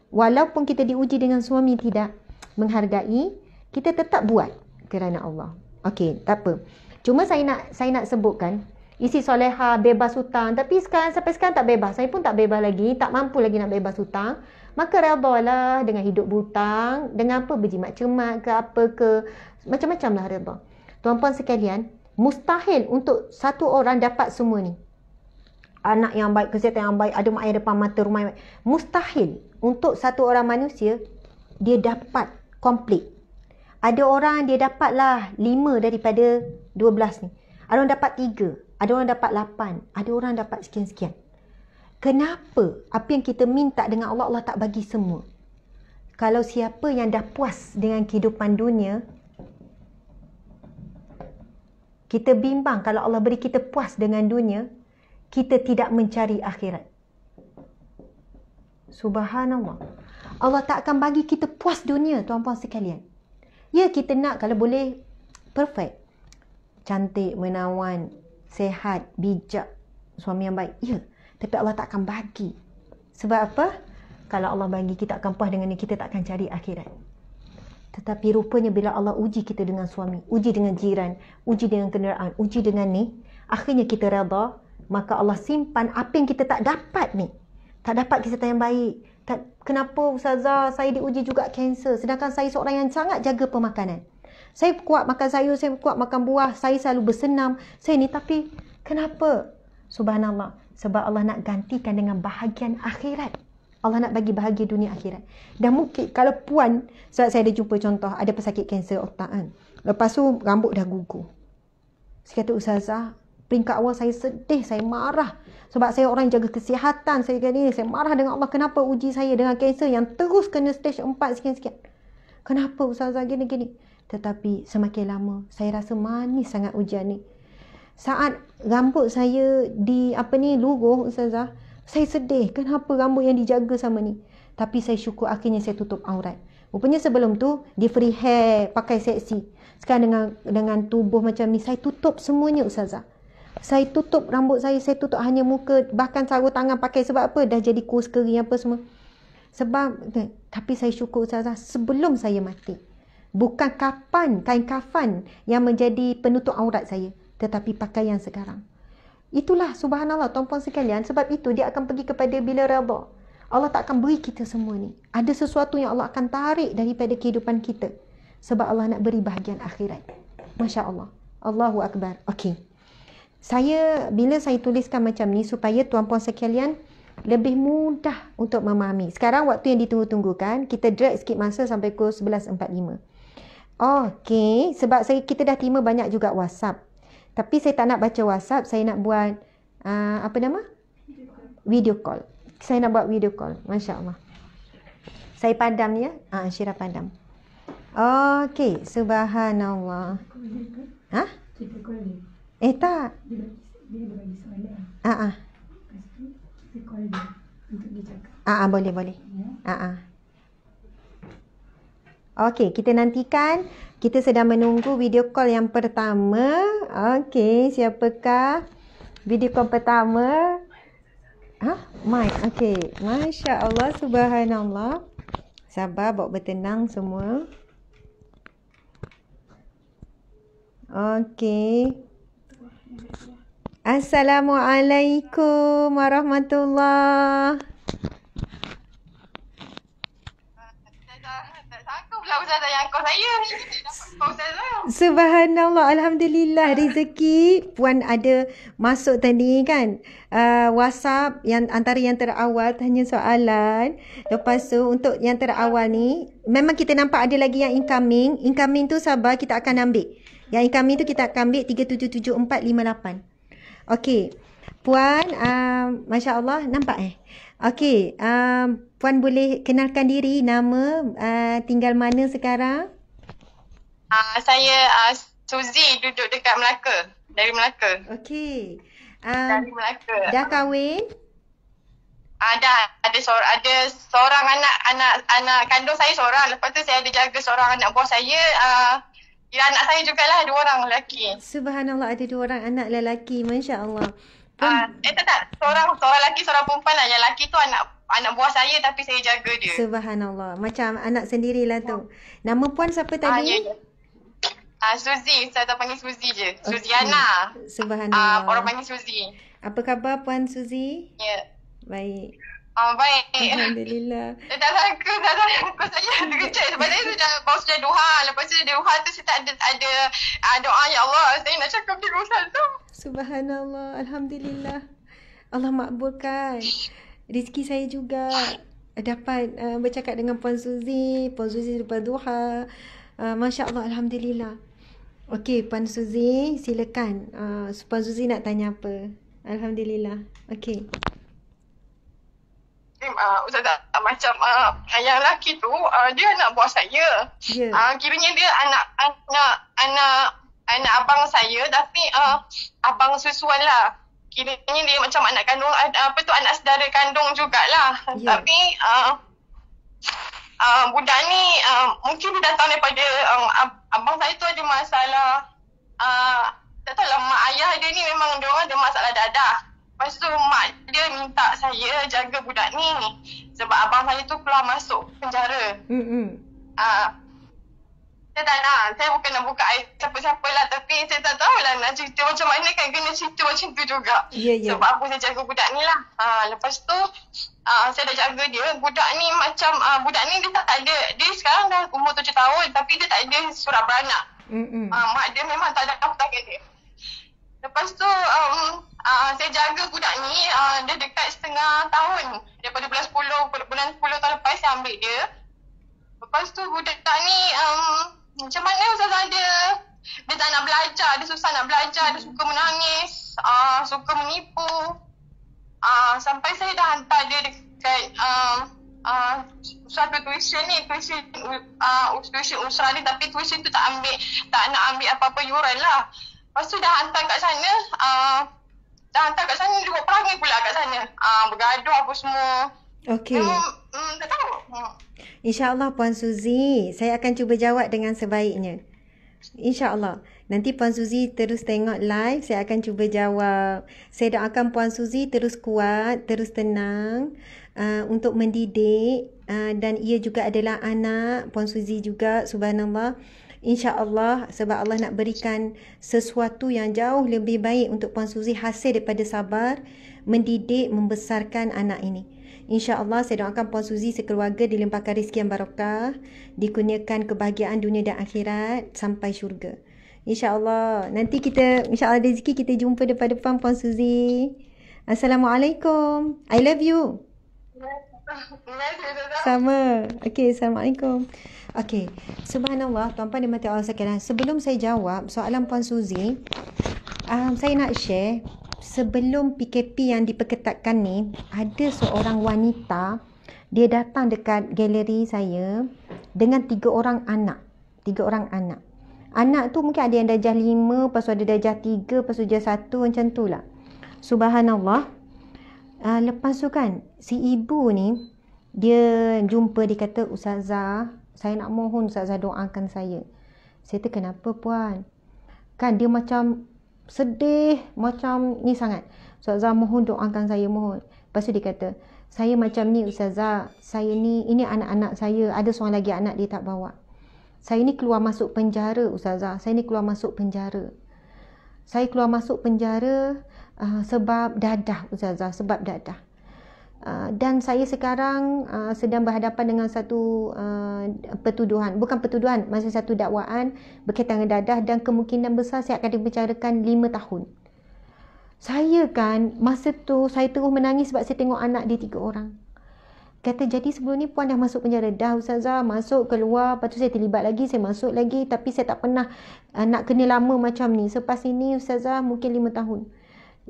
Walaupun kita diuji dengan suami tidak menghargai, kita tetap buat kerana Allah. Okey, tak apa. Cuma saya nak saya nak sebutkan, isi soleha, bebas hutang. Tapi sekarang sampai sekarang tak bebas. Saya pun tak bebas lagi. Tak mampu lagi nak bebas hutang. Maka redolah dengan hidup butang, Dengan apa? Berjimat cermat ke apa ke. Macam-macam lah redolah. Tuan-puan sekalian, mustahil untuk satu orang dapat semua ni. Anak yang baik, kesihatan yang baik, ada mak ayah depan mata, rumah yang baik. Mustahil untuk satu orang manusia, dia dapat komplit. Ada orang dia dapatlah lima daripada dua belas ni. Ada orang dapat tiga. Ada orang dapat lapan. Ada orang dapat sekian-sekian. Kenapa apa yang kita minta dengan Allah, Allah tak bagi semua? Kalau siapa yang dah puas dengan kehidupan dunia, kita bimbang kalau Allah beri kita puas dengan dunia, kita tidak mencari akhirat. Subhanallah. Allah tak akan bagi kita puas dunia, tuan-tuan sekalian. Ya, kita nak kalau boleh perfect. Cantik, menawan, sehat, bijak, suami yang baik. Ya, tapi Allah tak akan bagi. Sebab apa? Kalau Allah bagi, kita akan puas dengan ini. Kita tak akan cari akhirat. Tetapi rupanya bila Allah uji kita dengan suami, uji dengan jiran, uji dengan kenderaan, uji dengan ni, akhirnya kita redha, maka Allah simpan apa yang kita tak dapat ni. Tak dapat kesihatan yang baik. Tak, kenapa Ustazah saya diuji juga kanser sedangkan saya seorang yang sangat jaga pemakanan. Saya kuat makan sayur, saya kuat makan buah, saya selalu bersenam. Saya ni tapi kenapa? Subhanallah. Sebab Allah nak gantikan dengan bahagian akhirat. Allah nak bagi bahagia dunia akhirat. Dah mungkin kalau puan sebab saya ada jumpa contoh ada pesakit kanser otak kan. Lepas tu rambut dah gugur. Saya kata ustazah, peringkat awal saya sedih, saya marah. Sebab saya orang jaga kesihatan, saya kata ni, saya marah dengan Allah kenapa uji saya dengan kanser yang terus kena stage 4 sekian-sekian. Kenapa ustazah gini-gini? Tetapi semakin lama saya rasa manis sangat ujian ni. Saat rambut saya di apa ni luruh ustazah, saya sedih. Kenapa rambut yang dijaga sama ni? Tapi saya syukur akhirnya saya tutup aurat. Rupanya sebelum tu, dia free hair, pakai seksi. Sekarang dengan dengan tubuh macam ni, saya tutup semuanya, Ustazah. Saya tutup rambut saya, saya tutup hanya muka, bahkan sarung tangan pakai sebab apa? Dah jadi kurs kering apa semua. Sebab, eh, tapi saya syukur Ustazah, sebelum saya mati. Bukan kafan, kain kafan yang menjadi penutup aurat saya. Tetapi pakaian sekarang. Itulah subhanallah tuan-puan sekalian sebab itu dia akan pergi kepada bila redha. Allah tak akan beri kita semua ni. Ada sesuatu yang Allah akan tarik daripada kehidupan kita sebab Allah nak beri bahagian akhirat. Masya-Allah. Allahu akbar. Okey. Saya bila saya tuliskan macam ni supaya tuan-puan sekalian lebih mudah untuk memahami. Sekarang waktu yang ditunggu tunggukan kita drag sikit masa sampai ke 11.45. Okey, sebab saya kita dah terima banyak juga WhatsApp. Tapi saya tak nak baca WhatsApp, saya nak buat uh, apa nama? Video call. Saya nak buat video call. Masya Allah. Saya padam ya. Ah, Syirah padam. Okay, subhanallah. Ha? Eh tak. Ah ah. Ah ah boleh boleh. Ya. Ah ah. Okey, kita nantikan. Kita sedang menunggu video call yang pertama. Okey, siapakah video call pertama? Hah? Mike. Okey. Masya Allah, subhanallah. Sabar, bawa bertenang semua. Okey. Assalamualaikum warahmatullahi pula ustazah Subhanallah alhamdulillah rezeki puan ada masuk tadi kan. Uh, WhatsApp yang antara yang terawal tanya soalan. Lepas tu untuk yang terawal ni memang kita nampak ada lagi yang incoming. Incoming tu sabar kita akan ambil. Yang incoming tu kita akan ambil 377458. Okey. Puan uh, ah, masya-Allah nampak eh. Okey, uh, puan boleh kenalkan diri nama uh, tinggal mana sekarang? uh, saya uh, Suzy duduk dekat Melaka, dari Melaka. Okey. Uh, dari um, Melaka. Dah kahwin? Ah, ada ada seorang ada seorang anak anak anak kandung saya seorang. Lepas tu saya ada jaga seorang anak buah saya uh, Ya anak saya juga lah dua orang lelaki. Subhanallah ada dua orang anak lelaki. Masya-Allah. Uh, eh tak tak, seorang, seorang lelaki, seorang perempuan lah. Yang lelaki tu anak anak buah saya tapi saya jaga dia. Subhanallah. Macam anak sendirilah tu. Nama puan siapa ah, tadi? Ah, uh, ya, ya. uh, Suzy. Saya tak panggil Suzy je. Okay. Oh, Suziana. Subhanallah. Uh, orang panggil Suzy. Apa khabar Puan Suzy? Ya. Yeah. Baik. Ah, baik. Alhamdulillah. Saya eh, tak sangka, tak sangka saya terkejut. Sebab saya sudah bawa sudah doha. Lepas itu dia doha tu saya tak ada, ada ah, doa. Ya Allah, saya nak cakap dengan rusak tu. Subhanallah. Alhamdulillah. Allah makbulkan. Rizki saya juga dapat uh, bercakap dengan Puan Suzy. Puan Suzy lepas duha. Uh, ah, Masya Allah. Alhamdulillah. Okey, Puan Suzy silakan. Uh, Puan Suzy nak tanya apa? Alhamdulillah. Okey uh, tak, tak, macam uh, ayah lelaki tu uh, dia anak buah saya. Yeah. Ya. Uh, kiranya dia anak anak anak anak abang saya tapi uh, abang susuan lah. Kiranya dia macam anak kandung apa tu anak saudara kandung jugalah. Yeah. Tapi uh, Uh, budak ni uh, mungkin dia datang daripada um, abang saya tu ada masalah uh, tak tahu lah mak ayah dia ni memang dia orang ada masalah dadah Lepas tu mak dia minta saya jaga budak ni Sebab abang saya tu keluar masuk penjara hmm. Uh, saya tak nak, saya bukan nak buka air siapa-siapa lah Tapi saya tak tahulah nak cerita macam mana kan kena cerita macam tu juga yeah, yeah. Sebab abang saya jaga budak ni lah uh, Lepas tu uh, saya dah jaga dia Budak ni macam, uh, budak ni dia tak ada Dia sekarang dah umur tujuh tahun tapi dia tak ada surat beranak hmm. Uh, mak dia memang tak ada daftar dia Lepas tu um, Uh, saya jaga budak ni uh, ah, dah dekat setengah tahun daripada bulan 10 bulan 10 tahun lepas saya ambil dia. Lepas tu budak ni um, macam mana Ustazah dia dia tak nak belajar, dia susah nak belajar, dia suka menangis, uh, suka menipu. Uh, sampai saya dah hantar dia dekat uh, uh, suatu tuition ni, tuition, uh, tuition usra ni tapi tuition tu tak ambil, tak nak ambil apa-apa yuran lah. Lepas tu dah hantar kat sana, uh, Dah hantar kat sana juga pelangi pula kat sana. Ah uh, bergaduh apa semua. Okey. Hmm, mm, tak tahu. Hmm. InsyaAllah Puan Suzy, saya akan cuba jawab dengan sebaiknya. InsyaAllah. Nanti Puan Suzy terus tengok live, saya akan cuba jawab. Saya doakan Puan Suzy terus kuat, terus tenang uh, untuk mendidik uh, dan ia juga adalah anak Puan Suzy juga subhanallah. Insyaallah sebab Allah nak berikan sesuatu yang jauh lebih baik untuk Puan Suzy hasil daripada sabar mendidik membesarkan anak ini. InsyaAllah saya doakan Puan Suzy sekeluarga dilimpahkan rezeki yang barakah, dikurniakan kebahagiaan dunia dan akhirat sampai syurga. InsyaAllah nanti kita, insyaAllah rezeki kita jumpa depan depan Puan Suzy. Assalamualaikum. I love you. Yeah. Sama. Okey, Assalamualaikum. Okey. Subhanallah, tuan-puan dan mati Allah sekalian. Sebelum saya jawab soalan Puan Suzy, um, saya nak share sebelum PKP yang diperketatkan ni, ada seorang wanita dia datang dekat galeri saya dengan tiga orang anak. Tiga orang anak. Anak tu mungkin ada yang jah lima, lepas ada dah jah tiga, lepas jah satu, macam tu lah. Subhanallah uh, lepas tu kan si ibu ni dia jumpa dia kata ustazah saya nak mohon ustazah doakan saya saya kata kenapa puan kan dia macam sedih macam ni sangat ustazah mohon doakan saya mohon lepas tu dia kata saya macam ni ustazah saya ni ini anak-anak saya ada seorang lagi anak dia tak bawa saya ni keluar masuk penjara ustazah saya ni keluar masuk penjara saya keluar masuk penjara uh, sebab dadah Ustazah, sebab dadah. Uh, dan saya sekarang uh, sedang berhadapan dengan satu uh, pertuduhan, bukan pertuduhan, masih satu dakwaan berkaitan dengan dadah dan kemungkinan besar saya akan dibicarakan lima tahun. Saya kan masa tu saya terus menangis sebab saya tengok anak dia tiga orang. Kata jadi sebelum ni puan dah masuk penjara dah Ustazah masuk keluar lepas tu saya terlibat lagi saya masuk lagi tapi saya tak pernah uh, nak kena lama macam ni. Selepas ini Ustazah mungkin lima tahun.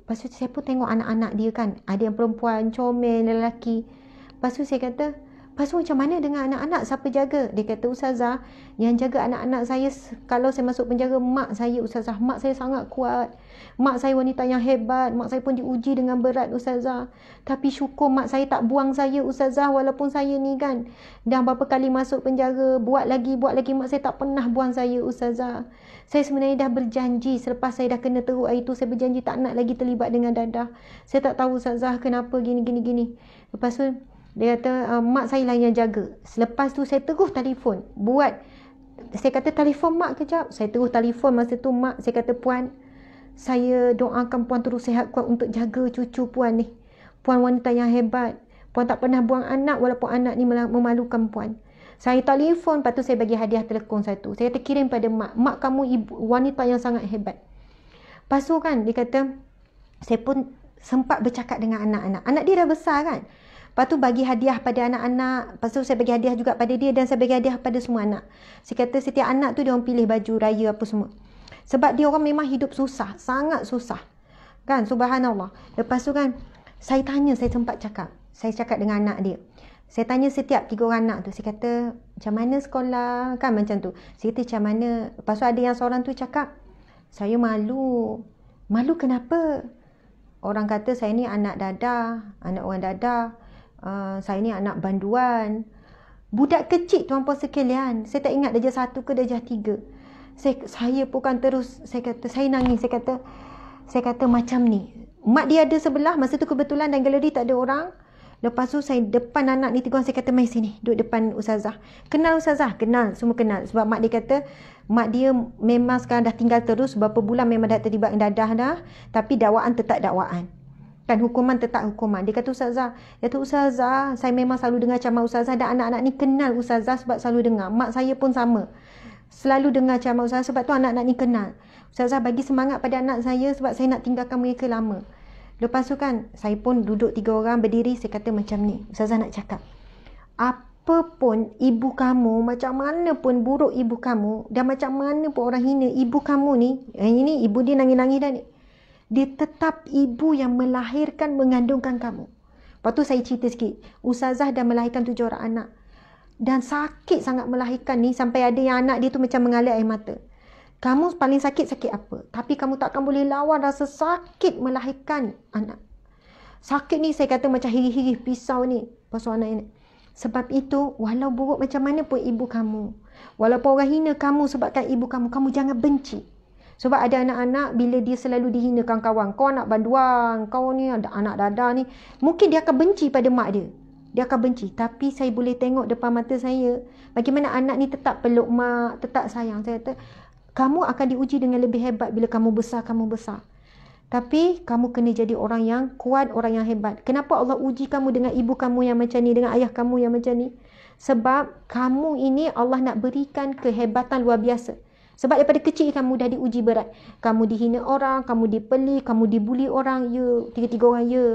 Lepas tu saya pun tengok anak-anak dia kan. Ada yang perempuan, comel, lelaki. Lepas tu saya kata, Lepas tu macam mana dengan anak-anak siapa jaga? Dia kata Ustazah yang jaga anak-anak saya kalau saya masuk penjara mak saya Ustazah. Mak saya sangat kuat. Mak saya wanita yang hebat. Mak saya pun diuji dengan berat Ustazah. Tapi syukur mak saya tak buang saya Ustazah walaupun saya ni kan dah berapa kali masuk penjara. Buat lagi, buat lagi mak saya tak pernah buang saya Ustazah. Saya sebenarnya dah berjanji selepas saya dah kena teruk itu saya berjanji tak nak lagi terlibat dengan dadah. Saya tak tahu Ustazah kenapa gini gini gini. Lepas tu dia kata ah, mak saya lah yang jaga. Selepas tu saya terus telefon. Buat saya kata telefon mak kejap. Saya terus telefon masa tu mak saya kata puan saya doakan puan terus sehat kuat untuk jaga cucu puan ni. Puan wanita yang hebat. Puan tak pernah buang anak walaupun anak ni memalukan puan. Saya telefon lepas tu saya bagi hadiah telekong satu. Saya kata kirim pada mak. Mak kamu ibu, wanita yang sangat hebat. pasukan tu kan, dia kata saya pun sempat bercakap dengan anak-anak. Anak dia dah besar kan. Lepas tu bagi hadiah pada anak-anak. Lepas tu saya bagi hadiah juga pada dia dan saya bagi hadiah pada semua anak. Saya kata setiap anak tu dia orang pilih baju raya apa semua. Sebab dia orang memang hidup susah. Sangat susah. Kan? Subhanallah. Lepas tu kan saya tanya, saya sempat cakap. Saya cakap dengan anak dia. Saya tanya setiap tiga orang anak tu. Saya kata, macam mana sekolah? Kan macam tu. Saya kata, macam mana? Lepas tu ada yang seorang tu cakap, saya malu. Malu kenapa? Orang kata saya ni anak dadah. Anak orang dadah uh, saya ni anak banduan. Budak kecil tuan-puan sekalian. Saya tak ingat darjah satu ke darjah tiga. Saya, saya pun kan terus, saya kata, saya nangis. Saya kata, saya kata macam ni. Mak dia ada sebelah. Masa tu kebetulan dan galeri tak ada orang. Lepas tu saya depan anak ni tegur saya kata mai sini duduk depan ustazah. Kenal ustazah? Kenal, semua kenal. Sebab mak dia kata mak dia memang sekarang dah tinggal terus beberapa bulan memang dah terlibat dadah dah tapi dakwaan tetap dakwaan kan hukuman tetap hukuman dia kata ustazah dia kata ustazah saya memang selalu dengar ceramah ustazah dan anak-anak ni kenal ustazah sebab selalu dengar mak saya pun sama selalu dengar ceramah ustazah sebab tu anak-anak ni kenal ustazah bagi semangat pada anak saya sebab saya nak tinggalkan mereka lama lepas tu kan saya pun duduk tiga orang berdiri saya kata macam ni ustazah nak cakap apa pun ibu kamu macam mana pun buruk ibu kamu dan macam mana pun orang hina ibu kamu ni yang eh, ini ibu dia nangis-nangis dah ni dia tetap ibu yang melahirkan mengandungkan kamu. Lepas tu saya cerita sikit. Ustazah dah melahirkan tujuh orang anak. Dan sakit sangat melahirkan ni sampai ada yang anak dia tu macam mengalir air mata. Kamu paling sakit sakit apa? Tapi kamu takkan boleh lawan rasa sakit melahirkan anak. Sakit ni saya kata macam hirih-hirih pisau ni pasal anak ini. Sebab itu, walau buruk macam mana pun ibu kamu, walaupun orang hina kamu sebabkan ibu kamu, kamu jangan benci. Sebab ada anak-anak bila dia selalu dihinakan kawan. Kau anak banduan, kau ni ada anak dada ni. Mungkin dia akan benci pada mak dia. Dia akan benci. Tapi saya boleh tengok depan mata saya. Bagaimana anak ni tetap peluk mak, tetap sayang. Saya kata, kamu akan diuji dengan lebih hebat bila kamu besar, kamu besar. Tapi kamu kena jadi orang yang kuat, orang yang hebat. Kenapa Allah uji kamu dengan ibu kamu yang macam ni, dengan ayah kamu yang macam ni? Sebab kamu ini Allah nak berikan kehebatan luar biasa. Sebab daripada kecil kamu dah diuji berat. Kamu dihina orang, kamu dipeli, kamu dibuli orang. Ya, tiga-tiga orang ya.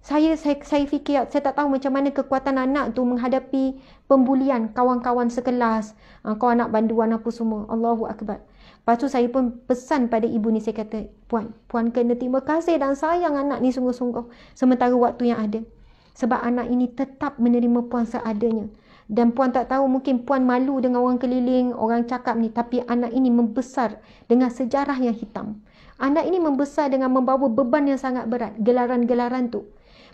Saya, saya saya fikir, saya tak tahu macam mana kekuatan anak tu menghadapi pembulian kawan-kawan sekelas. Ah, kau anak banduan apa semua. Allahu Akbar. Lepas tu saya pun pesan pada ibu ni, saya kata, Puan, Puan kena terima kasih dan sayang anak ni sungguh-sungguh. Sementara waktu yang ada. Sebab anak ini tetap menerima Puan seadanya dan puan tak tahu mungkin puan malu dengan orang keliling orang cakap ni tapi anak ini membesar dengan sejarah yang hitam anak ini membesar dengan membawa beban yang sangat berat gelaran-gelaran tu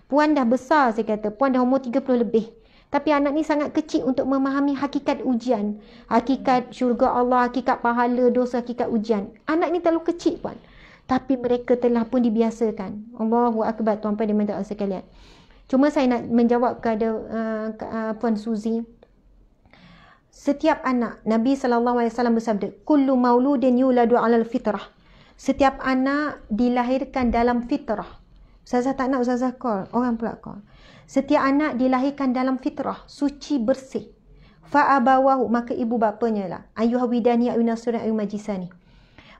puan dah besar saya kata puan dah umur 30 lebih tapi anak ni sangat kecil untuk memahami hakikat ujian hakikat syurga Allah hakikat pahala dosa hakikat ujian anak ni terlalu kecil puan tapi mereka telah pun dibiasakan Allahu akbar tuan-tuan dan puan-puan sekalian Cuma saya nak menjawab kepada uh, uh, Puan Suzi. Setiap anak, Nabi Sallallahu Alaihi Wasallam bersabda, Kullu mauludin yuladu alal fitrah. Setiap anak dilahirkan dalam fitrah. Ustazah tak nak Ustazah call. Orang pula call. Setiap anak dilahirkan dalam fitrah. Suci bersih. Fa'abawahu. Maka ibu bapanya lah. Ayuh widani ayuh nasurin ayuh majisani.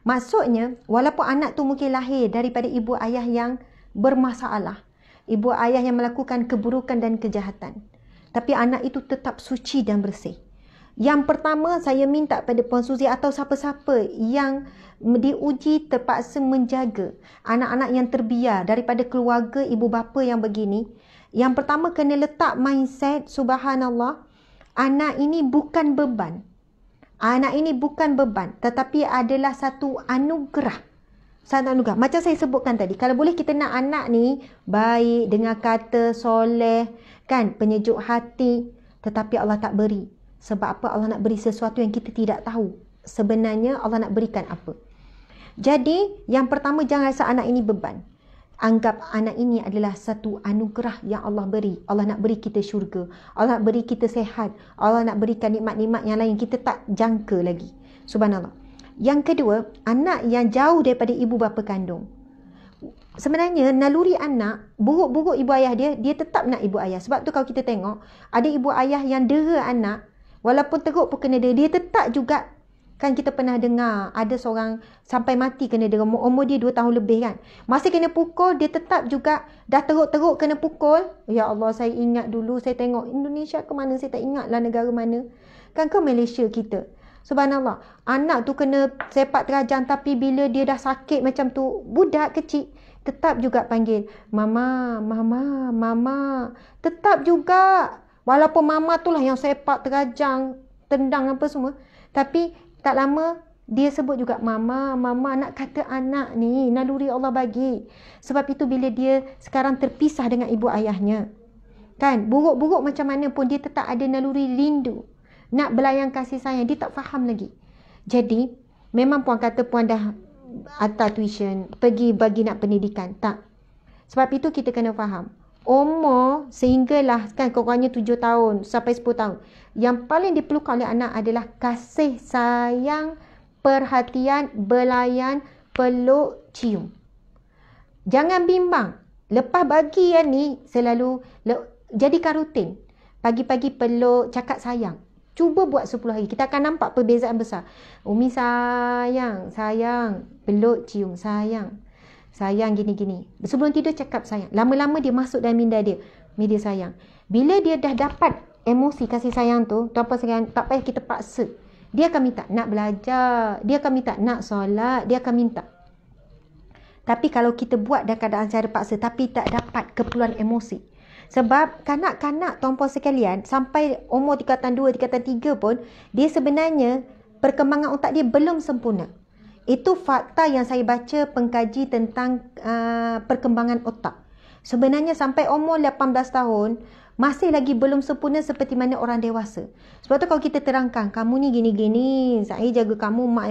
Maksudnya, walaupun anak tu mungkin lahir daripada ibu ayah yang bermasalah ibu ayah yang melakukan keburukan dan kejahatan. Tapi anak itu tetap suci dan bersih. Yang pertama saya minta pada Puan Suzy atau siapa-siapa yang diuji terpaksa menjaga anak-anak yang terbiar daripada keluarga ibu bapa yang begini. Yang pertama kena letak mindset subhanallah anak ini bukan beban. Anak ini bukan beban tetapi adalah satu anugerah. Saya tak Macam saya sebutkan tadi, kalau boleh kita nak anak ni baik, dengar kata, soleh, kan, penyejuk hati. Tetapi Allah tak beri. Sebab apa Allah nak beri sesuatu yang kita tidak tahu. Sebenarnya Allah nak berikan apa. Jadi, yang pertama jangan rasa anak ini beban. Anggap anak ini adalah satu anugerah yang Allah beri. Allah nak beri kita syurga. Allah nak beri kita sehat. Allah nak berikan nikmat-nikmat yang lain kita tak jangka lagi. Subhanallah. Yang kedua, anak yang jauh daripada ibu bapa kandung. Sebenarnya naluri anak, buruk-buruk ibu ayah dia, dia tetap nak ibu ayah. Sebab tu kalau kita tengok, ada ibu ayah yang dera anak, walaupun teruk pun kena dera, dia tetap juga Kan kita pernah dengar ada seorang sampai mati kena dera. Umur dia 2 tahun lebih kan. Masih kena pukul, dia tetap juga dah teruk-teruk kena pukul. Ya Allah, saya ingat dulu saya tengok Indonesia ke mana, saya tak ingatlah negara mana. Kan ke Malaysia kita. Subhanallah. Anak tu kena sepak terajang tapi bila dia dah sakit macam tu, budak kecil tetap juga panggil, "Mama, mama, mama." Tetap juga walaupun mama tu lah yang sepak terajang, tendang apa semua, tapi tak lama dia sebut juga mama, mama nak kata anak ni naluri Allah bagi. Sebab itu bila dia sekarang terpisah dengan ibu ayahnya. Kan? Buruk-buruk macam mana pun dia tetap ada naluri rindu nak belayang kasih sayang dia tak faham lagi jadi memang puan kata puan dah atas tuition pergi bagi nak pendidikan tak sebab itu kita kena faham umur sehinggalah kan kurangnya 7 tahun sampai 10 tahun yang paling diperlukan oleh anak adalah kasih sayang perhatian belayan peluk cium jangan bimbang lepas bagi yang ni selalu le- jadikan rutin pagi-pagi peluk cakap sayang Cuba buat 10 hari. Kita akan nampak perbezaan besar. Umi sayang, sayang. Peluk cium, sayang. Sayang gini-gini. Sebelum tidur cakap sayang. Lama-lama dia masuk dalam minda dia. Media sayang. Bila dia dah dapat emosi kasih sayang tu, tu apa sayang, tak payah kita paksa. Dia akan minta nak belajar, dia akan minta nak solat, dia akan minta. Tapi kalau kita buat dalam keadaan cara paksa tapi tak dapat keperluan emosi, sebab kanak-kanak tuan-puan sekalian sampai umur tingkatan 2, tingkatan 3 pun dia sebenarnya perkembangan otak dia belum sempurna. Itu fakta yang saya baca pengkaji tentang uh, perkembangan otak. Sebenarnya sampai umur 18 tahun masih lagi belum sempurna seperti mana orang dewasa. Sebab tu kalau kita terangkan kamu ni gini-gini, saya jaga kamu mak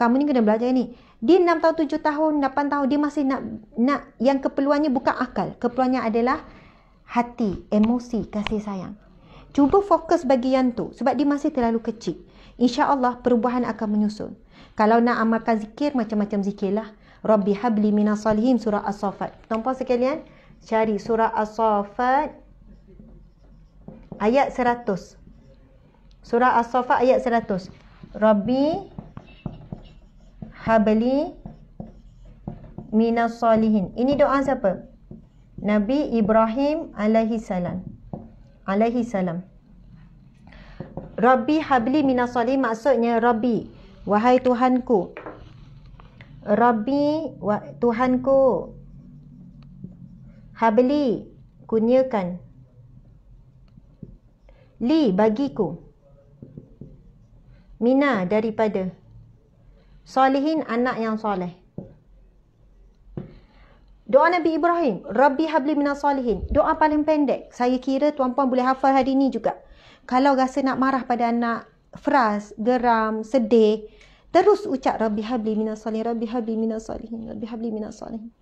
kamu ni kena belajar ni. Dia 6 tahun, 7 tahun, 8 tahun dia masih nak nak yang keperluannya bukan akal. Keperluannya adalah hati, emosi, kasih sayang. Cuba fokus bagi yang tu sebab dia masih terlalu kecil. Insya Allah perubahan akan menyusun. Kalau nak amalkan zikir, macam-macam zikir zikirlah. Rabbi habli minasalihim surah as-safat. Tuan-puan sekalian, cari surah as-safat ayat seratus. Surah as-safat ayat 100. Rabbi habli minasalihin. Ini doa siapa? Nabi Ibrahim alaihi salam. Alaihi salam. Rabbi habli salim maksudnya Rabbi. Wahai Tuhanku. Rabbi wa, Tuhanku. Habli kunyakan. Li bagiku. Mina daripada. Salihin anak yang soleh. Doa Nabi Ibrahim, Rabbi Habli Minasalihin. Doa paling pendek. Saya kira tuan-puan boleh hafal hari ini juga. Kalau rasa nak marah pada anak, fras, geram, sedih, terus ucap Rabbi Habli Minasalihin, Rabbi Habli Minasalihin, Rabbi Habli Minasalihin.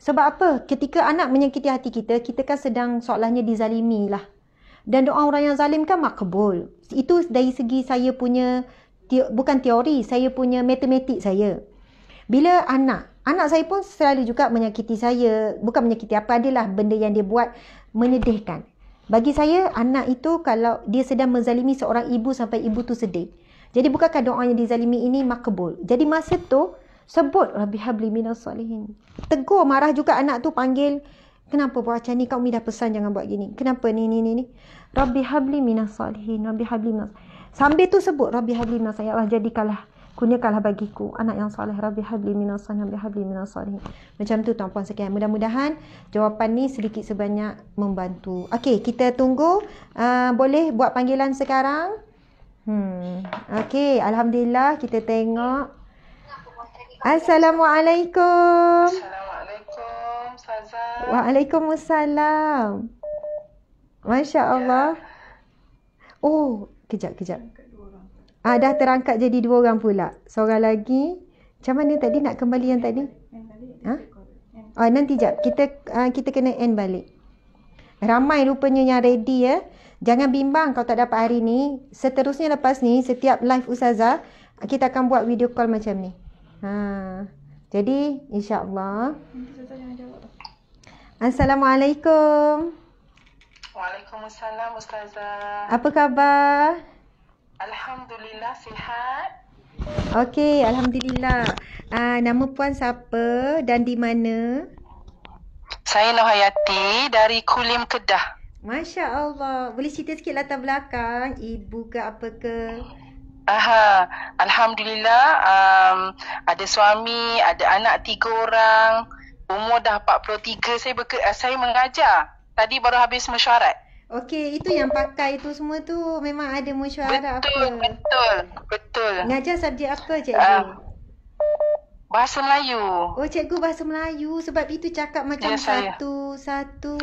Sebab apa? Ketika anak menyakiti hati kita, kita kan sedang soalannya dizalimi lah. Dan doa orang yang zalim kan makbul. Itu dari segi saya punya, bukan teori, saya punya matematik saya. Bila anak Anak saya pun selalu juga menyakiti saya. Bukan menyakiti apa adalah benda yang dia buat menyedihkan. Bagi saya anak itu kalau dia sedang menzalimi seorang ibu sampai ibu tu sedih. Jadi bukankah doa yang dizalimi ini makbul? Jadi masa tu sebut Rabbi habli minas salihin. Tegur marah juga anak tu panggil Kenapa buat macam ni? Kak Umi dah pesan jangan buat gini. Kenapa ni, ni, ni, ni? Rabbi habli minas salihin. Rabbi habli minas Sambil tu sebut Rabbi habli minas salihin. Ya Allah jadikanlah kurniakanlah bagiku anak yang soleh rabbi habli min salih rabbi habli min salih macam tu tuan puan sekian mudah-mudahan jawapan ni sedikit sebanyak membantu okey kita tunggu uh, boleh buat panggilan sekarang hmm okey alhamdulillah kita tengok assalamualaikum assalamualaikum saza waalaikumsalam MasyaAllah. Ya. oh kejap kejap Ah, dah terangkat jadi dua orang pula. Seorang lagi. Macam mana tadi nak kembali yang tadi? Ha? Oh, nanti jap. Kita uh, kita kena end balik. Ramai rupanya yang ready ya. Jangan bimbang kalau tak dapat hari ni. Seterusnya lepas ni, setiap live Ustazah, kita akan buat video call macam ni. Ha. Jadi, insyaAllah. Assalamualaikum. Waalaikumsalam Ustazah. Apa khabar? Alhamdulillah sihat. Okey, alhamdulillah. Uh, nama puan siapa dan di mana? Saya Nohayati dari Kulim Kedah. Masya Allah. Boleh cerita sikit latar belakang? Ibu ke apa ke? Aha, Alhamdulillah um, ada suami, ada anak tiga orang. Umur dah 43. Saya, beker, saya mengajar. Tadi baru habis mesyuarat. Okey, itu yang pakai itu semua tu memang ada mesyuarat apa? Betul, betul, betul. Ngajar subjek apa cikgu? Uh, bahasa Melayu. Oh, cikgu bahasa Melayu sebab itu cakap macam ya, satu, satu.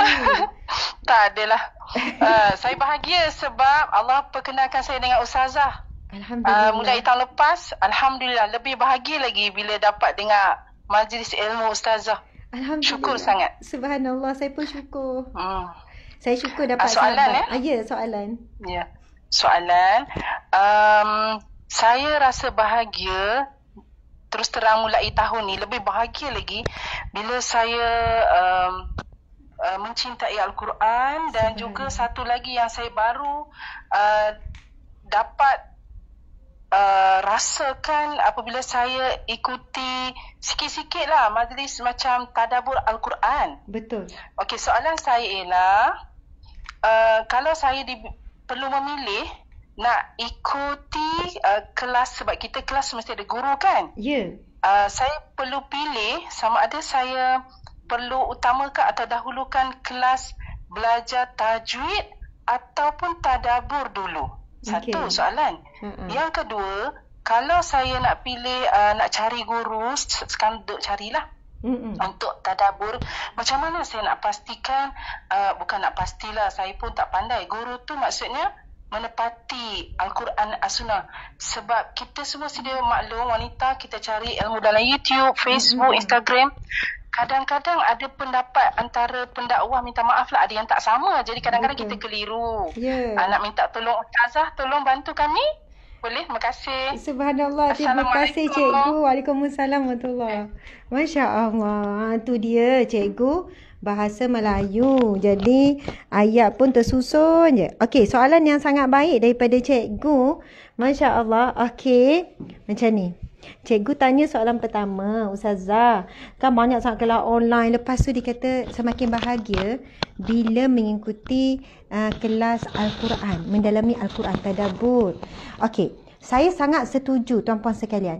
tak adalah. Uh, saya bahagia sebab Allah perkenalkan saya dengan Ustazah. Ah, Alhamdulillah. Uh, mulai tahun lepas, Alhamdulillah. Lebih bahagia lagi bila dapat dengar majlis ilmu Ustazah. Alhamdulillah. Syukur sangat. Subhanallah, saya pun syukur. Hmm. Saya syukur dapat ah, soalan jawapan. Eh? Ah, ya, soalan. Ya. Soalan. Um, saya rasa bahagia terus terang mulai tahun ni lebih bahagia lagi bila saya um, uh, mencintai al-Quran dan juga satu lagi yang saya baru uh, dapat uh, rasakan apabila saya ikuti sikit sikit lah majlis macam tadabur al-Quran. Betul. Okey, soalan saya ialah Eh, kalau saya di, perlu memilih nak ikuti uh, kelas sebab kita kelas mesti ada guru kan? Ya. Yeah. Uh, saya perlu pilih sama ada saya perlu utamakan atau dahulukan kelas belajar tajwid ataupun tadabur dulu. Satu okay. soalan. Mm-mm. Yang kedua, kalau saya nak pilih uh, nak cari guru, sekarang duk carilah. Mm-mm. Untuk tadabur Macam mana saya nak pastikan uh, Bukan nak pastilah Saya pun tak pandai Guru tu maksudnya Menepati Al-Quran As-Sunnah Sebab kita semua sedia maklum Wanita kita cari ilmu dalam YouTube Facebook, Mm-mm. Instagram Kadang-kadang ada pendapat Antara pendakwah Minta maaf lah Ada yang tak sama Jadi kadang-kadang Mm-mm. kita keliru yeah. Ya. uh, Nak minta tolong Ustazah tolong bantu kami boleh terima kasih subhanallah terima kasih cikgu waalaikumsalam warahmatullahi masya-Allah tu dia cikgu bahasa Melayu. Jadi ayat pun tersusun je. Okey, soalan yang sangat baik daripada cikgu. Masya-Allah. Okey. Macam ni. Cikgu tanya soalan pertama, Ustazah, kan banyak sangat kelas online. Lepas tu dia kata semakin bahagia bila mengikuti uh, kelas Al-Quran, mendalami Al-Quran tadabbur. Okey, saya sangat setuju tuan-puan sekalian.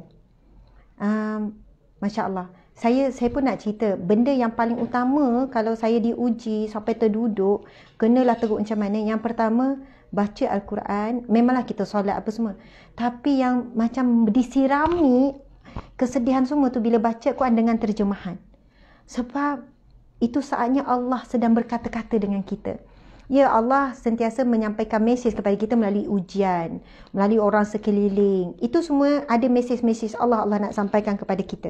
Um, Masya-Allah. Saya saya pun nak cerita benda yang paling utama kalau saya diuji sampai terduduk, kenalah teruk macam mana. Yang pertama, baca Al-Quran, memanglah kita solat apa semua. Tapi yang macam disirami kesedihan semua tu bila baca Quran dengan terjemahan. Sebab itu saatnya Allah sedang berkata-kata dengan kita. Ya Allah sentiasa menyampaikan mesej kepada kita melalui ujian, melalui orang sekeliling. Itu semua ada mesej-mesej Allah Allah nak sampaikan kepada kita.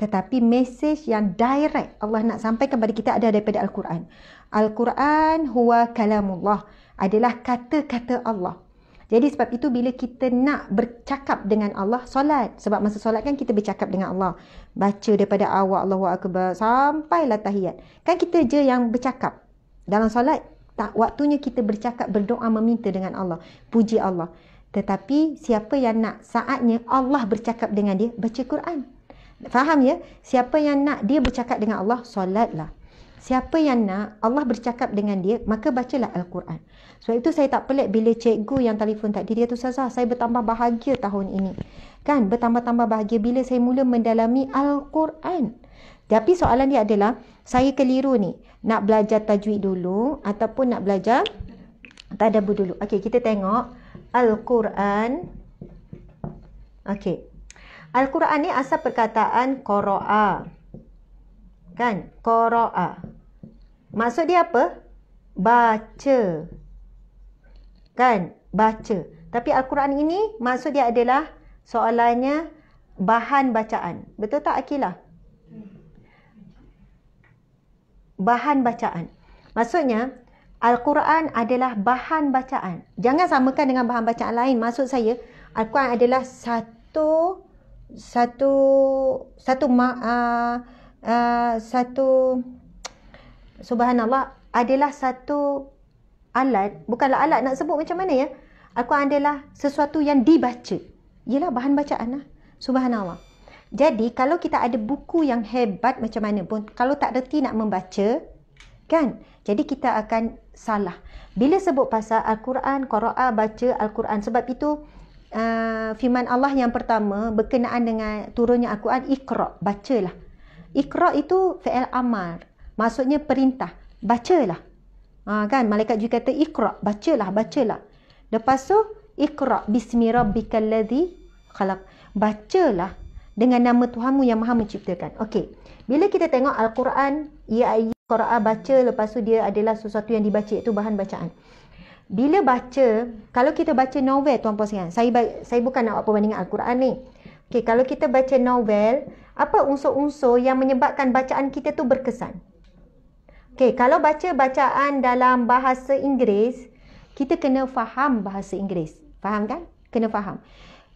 Tetapi mesej yang direct Allah nak sampaikan kepada kita ada daripada Al-Quran. Al-Quran huwa kalamullah adalah kata-kata Allah. Jadi sebab itu bila kita nak bercakap dengan Allah, solat. Sebab masa solat kan kita bercakap dengan Allah. Baca daripada awal Allahu Akbar sampailah tahiyat. Kan kita je yang bercakap. Dalam solat, tak waktunya kita bercakap, berdoa, meminta dengan Allah. Puji Allah. Tetapi siapa yang nak saatnya Allah bercakap dengan dia, baca Quran. Faham ya? Siapa yang nak dia bercakap dengan Allah, solatlah siapa yang nak Allah bercakap dengan dia maka bacalah al-Quran. So itu saya tak pelik bila cikgu yang telefon tadi dia tu saza saya bertambah bahagia tahun ini. Kan bertambah-tambah bahagia bila saya mula mendalami al-Quran. Tapi soalan dia adalah saya keliru ni nak belajar tajwid dulu ataupun nak belajar tadabbur dulu. Okey kita tengok al-Quran. Okey. Al-Quran ni asal perkataan qaraa. Kan? Qaraa. Maksud dia apa? Baca. Kan? Baca. Tapi Al-Quran ini maksud dia adalah soalannya bahan bacaan. Betul tak Akilah? Bahan bacaan. Maksudnya Al-Quran adalah bahan bacaan. Jangan samakan dengan bahan bacaan lain. Maksud saya Al-Quran adalah satu satu satu ma, uh, uh, satu subhanallah adalah satu alat bukanlah alat nak sebut macam mana ya Al-Quran adalah sesuatu yang dibaca ialah bahan bacaan lah subhanallah jadi kalau kita ada buku yang hebat macam mana pun kalau tak reti nak membaca kan jadi kita akan salah bila sebut pasal Al-Quran Qura'a baca Al-Quran sebab itu uh, firman Allah yang pertama berkenaan dengan turunnya Al-Quran ikhra bacalah ikhra itu fi'al amar maksudnya perintah bacalah ha, kan malaikat juga kata ikra bacalah bacalah lepas tu ikra bismi rabbikal ladzi khalaq bacalah dengan nama Tuhanmu yang Maha menciptakan okey bila kita tengok al-Quran ya ayyuhal baca lepas tu dia adalah sesuatu yang dibaca itu bahan bacaan bila baca kalau kita baca novel tuan puan sekalian saya saya bukan nak buat perbandingan al-Quran ni okey kalau kita baca novel apa unsur-unsur yang menyebabkan bacaan kita tu berkesan Okay, kalau baca bacaan dalam bahasa Inggeris, kita kena faham bahasa Inggeris. Faham kan? Kena faham.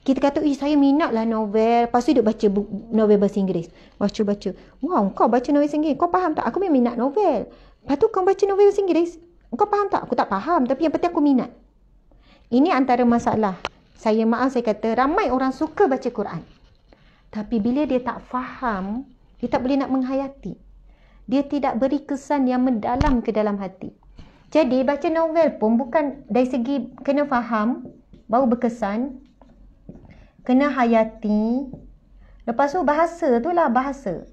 Kita kata, eh saya minatlah novel. Lepas tu duduk baca bu- novel bahasa Inggeris. Baca-baca. Wow, kau baca novel bahasa Inggeris. Kau faham tak? Aku memang minat novel. Lepas tu kau baca novel bahasa Inggeris. Kau faham tak? Aku tak faham. Tapi yang penting aku minat. Ini antara masalah. Saya maaf saya kata, ramai orang suka baca Quran. Tapi bila dia tak faham, dia tak boleh nak menghayati dia tidak beri kesan yang mendalam ke dalam hati. Jadi baca novel pun bukan dari segi kena faham baru berkesan. Kena hayati. Lepas tu bahasa tu lah bahasa.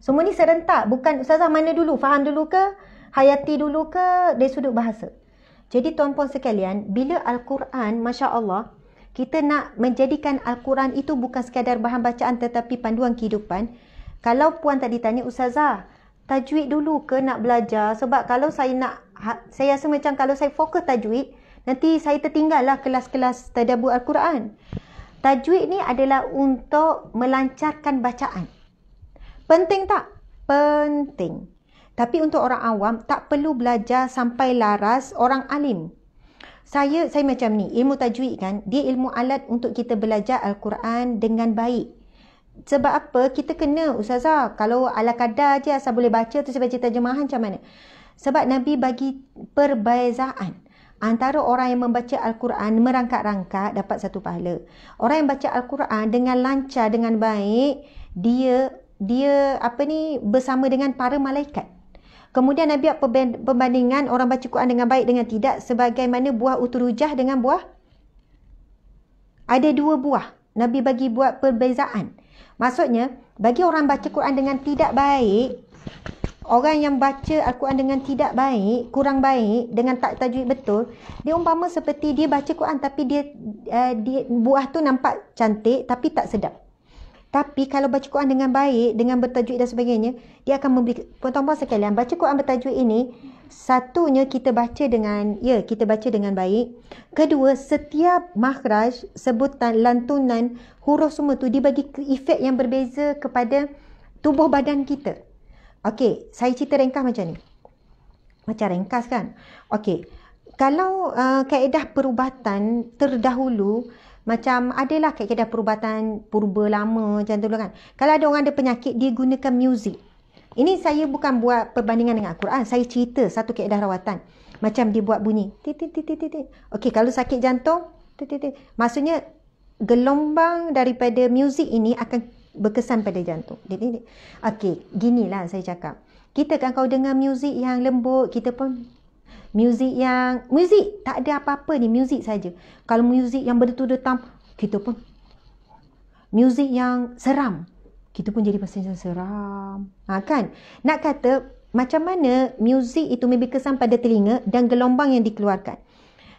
Semua ni serentak. Bukan ustazah mana dulu? Faham dulu ke? Hayati dulu ke? Dari sudut bahasa. Jadi tuan-puan sekalian, bila Al-Quran, Masya Allah, kita nak menjadikan Al-Quran itu bukan sekadar bahan bacaan tetapi panduan kehidupan. Kalau puan tadi tanya, Ustazah, tajwid dulu ke nak belajar? Sebab kalau saya nak, ha, saya rasa macam kalau saya fokus tajwid, nanti saya tertinggal lah kelas-kelas tadabur Al-Quran. Tajwid ni adalah untuk melancarkan bacaan. Penting tak? Penting. Tapi untuk orang awam, tak perlu belajar sampai laras orang alim. Saya saya macam ni, ilmu tajwid kan, dia ilmu alat untuk kita belajar Al-Quran dengan baik sebab apa kita kena ustazah kalau ala kadar je asal boleh baca tu sebab cerita jemaahan macam mana sebab nabi bagi perbezaan antara orang yang membaca al-Quran merangkak-rangkak dapat satu pahala orang yang baca al-Quran dengan lancar dengan baik dia dia apa ni bersama dengan para malaikat kemudian nabi buat perbandingan orang baca Quran dengan baik dengan tidak sebagaimana buah uturujah dengan buah ada dua buah nabi bagi buat perbezaan Maksudnya, bagi orang baca Quran dengan tidak baik, orang yang baca Al-Quran dengan tidak baik, kurang baik, dengan tak tajwid betul, dia umpama seperti dia baca Quran tapi dia, uh, dia buah tu nampak cantik tapi tak sedap. Tapi kalau baca Quran dengan baik, dengan bertajwid dan sebagainya, dia akan memberi, tuan-tuan sekalian, baca Quran bertajwid ini, satunya kita baca dengan ya kita baca dengan baik kedua setiap makhraj sebutan lantunan huruf semua tu bagi efek yang berbeza kepada tubuh badan kita okey saya cerita ringkas macam ni macam ringkas kan okey kalau uh, kaedah perubatan terdahulu macam adalah kaedah perubatan purba lama macam tu kan kalau ada orang ada penyakit dia gunakan muzik ini saya bukan buat perbandingan dengan Al-Quran. Saya cerita satu keadaan rawatan. Macam dia buat bunyi. Okey, kalau sakit jantung. Maksudnya, gelombang daripada muzik ini akan berkesan pada jantung. Okey, ginilah saya cakap. Kita kan kau dengar muzik yang lembut, kita pun muzik yang muzik tak ada apa-apa ni muzik saja. Kalau muzik yang berdetu-detam, kita pun muzik yang seram, kita pun jadi macam seram. Ha, kan? Nak kata macam mana muzik itu memberi kesan pada telinga dan gelombang yang dikeluarkan.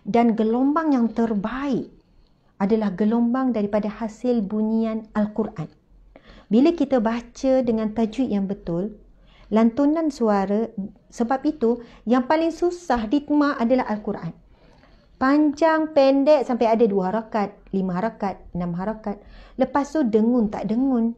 Dan gelombang yang terbaik adalah gelombang daripada hasil bunyian Al-Quran. Bila kita baca dengan tajwid yang betul, lantunan suara sebab itu yang paling susah ditma adalah Al-Quran. Panjang, pendek sampai ada dua harakat, lima harakat, enam harakat. Lepas tu dengun tak dengun,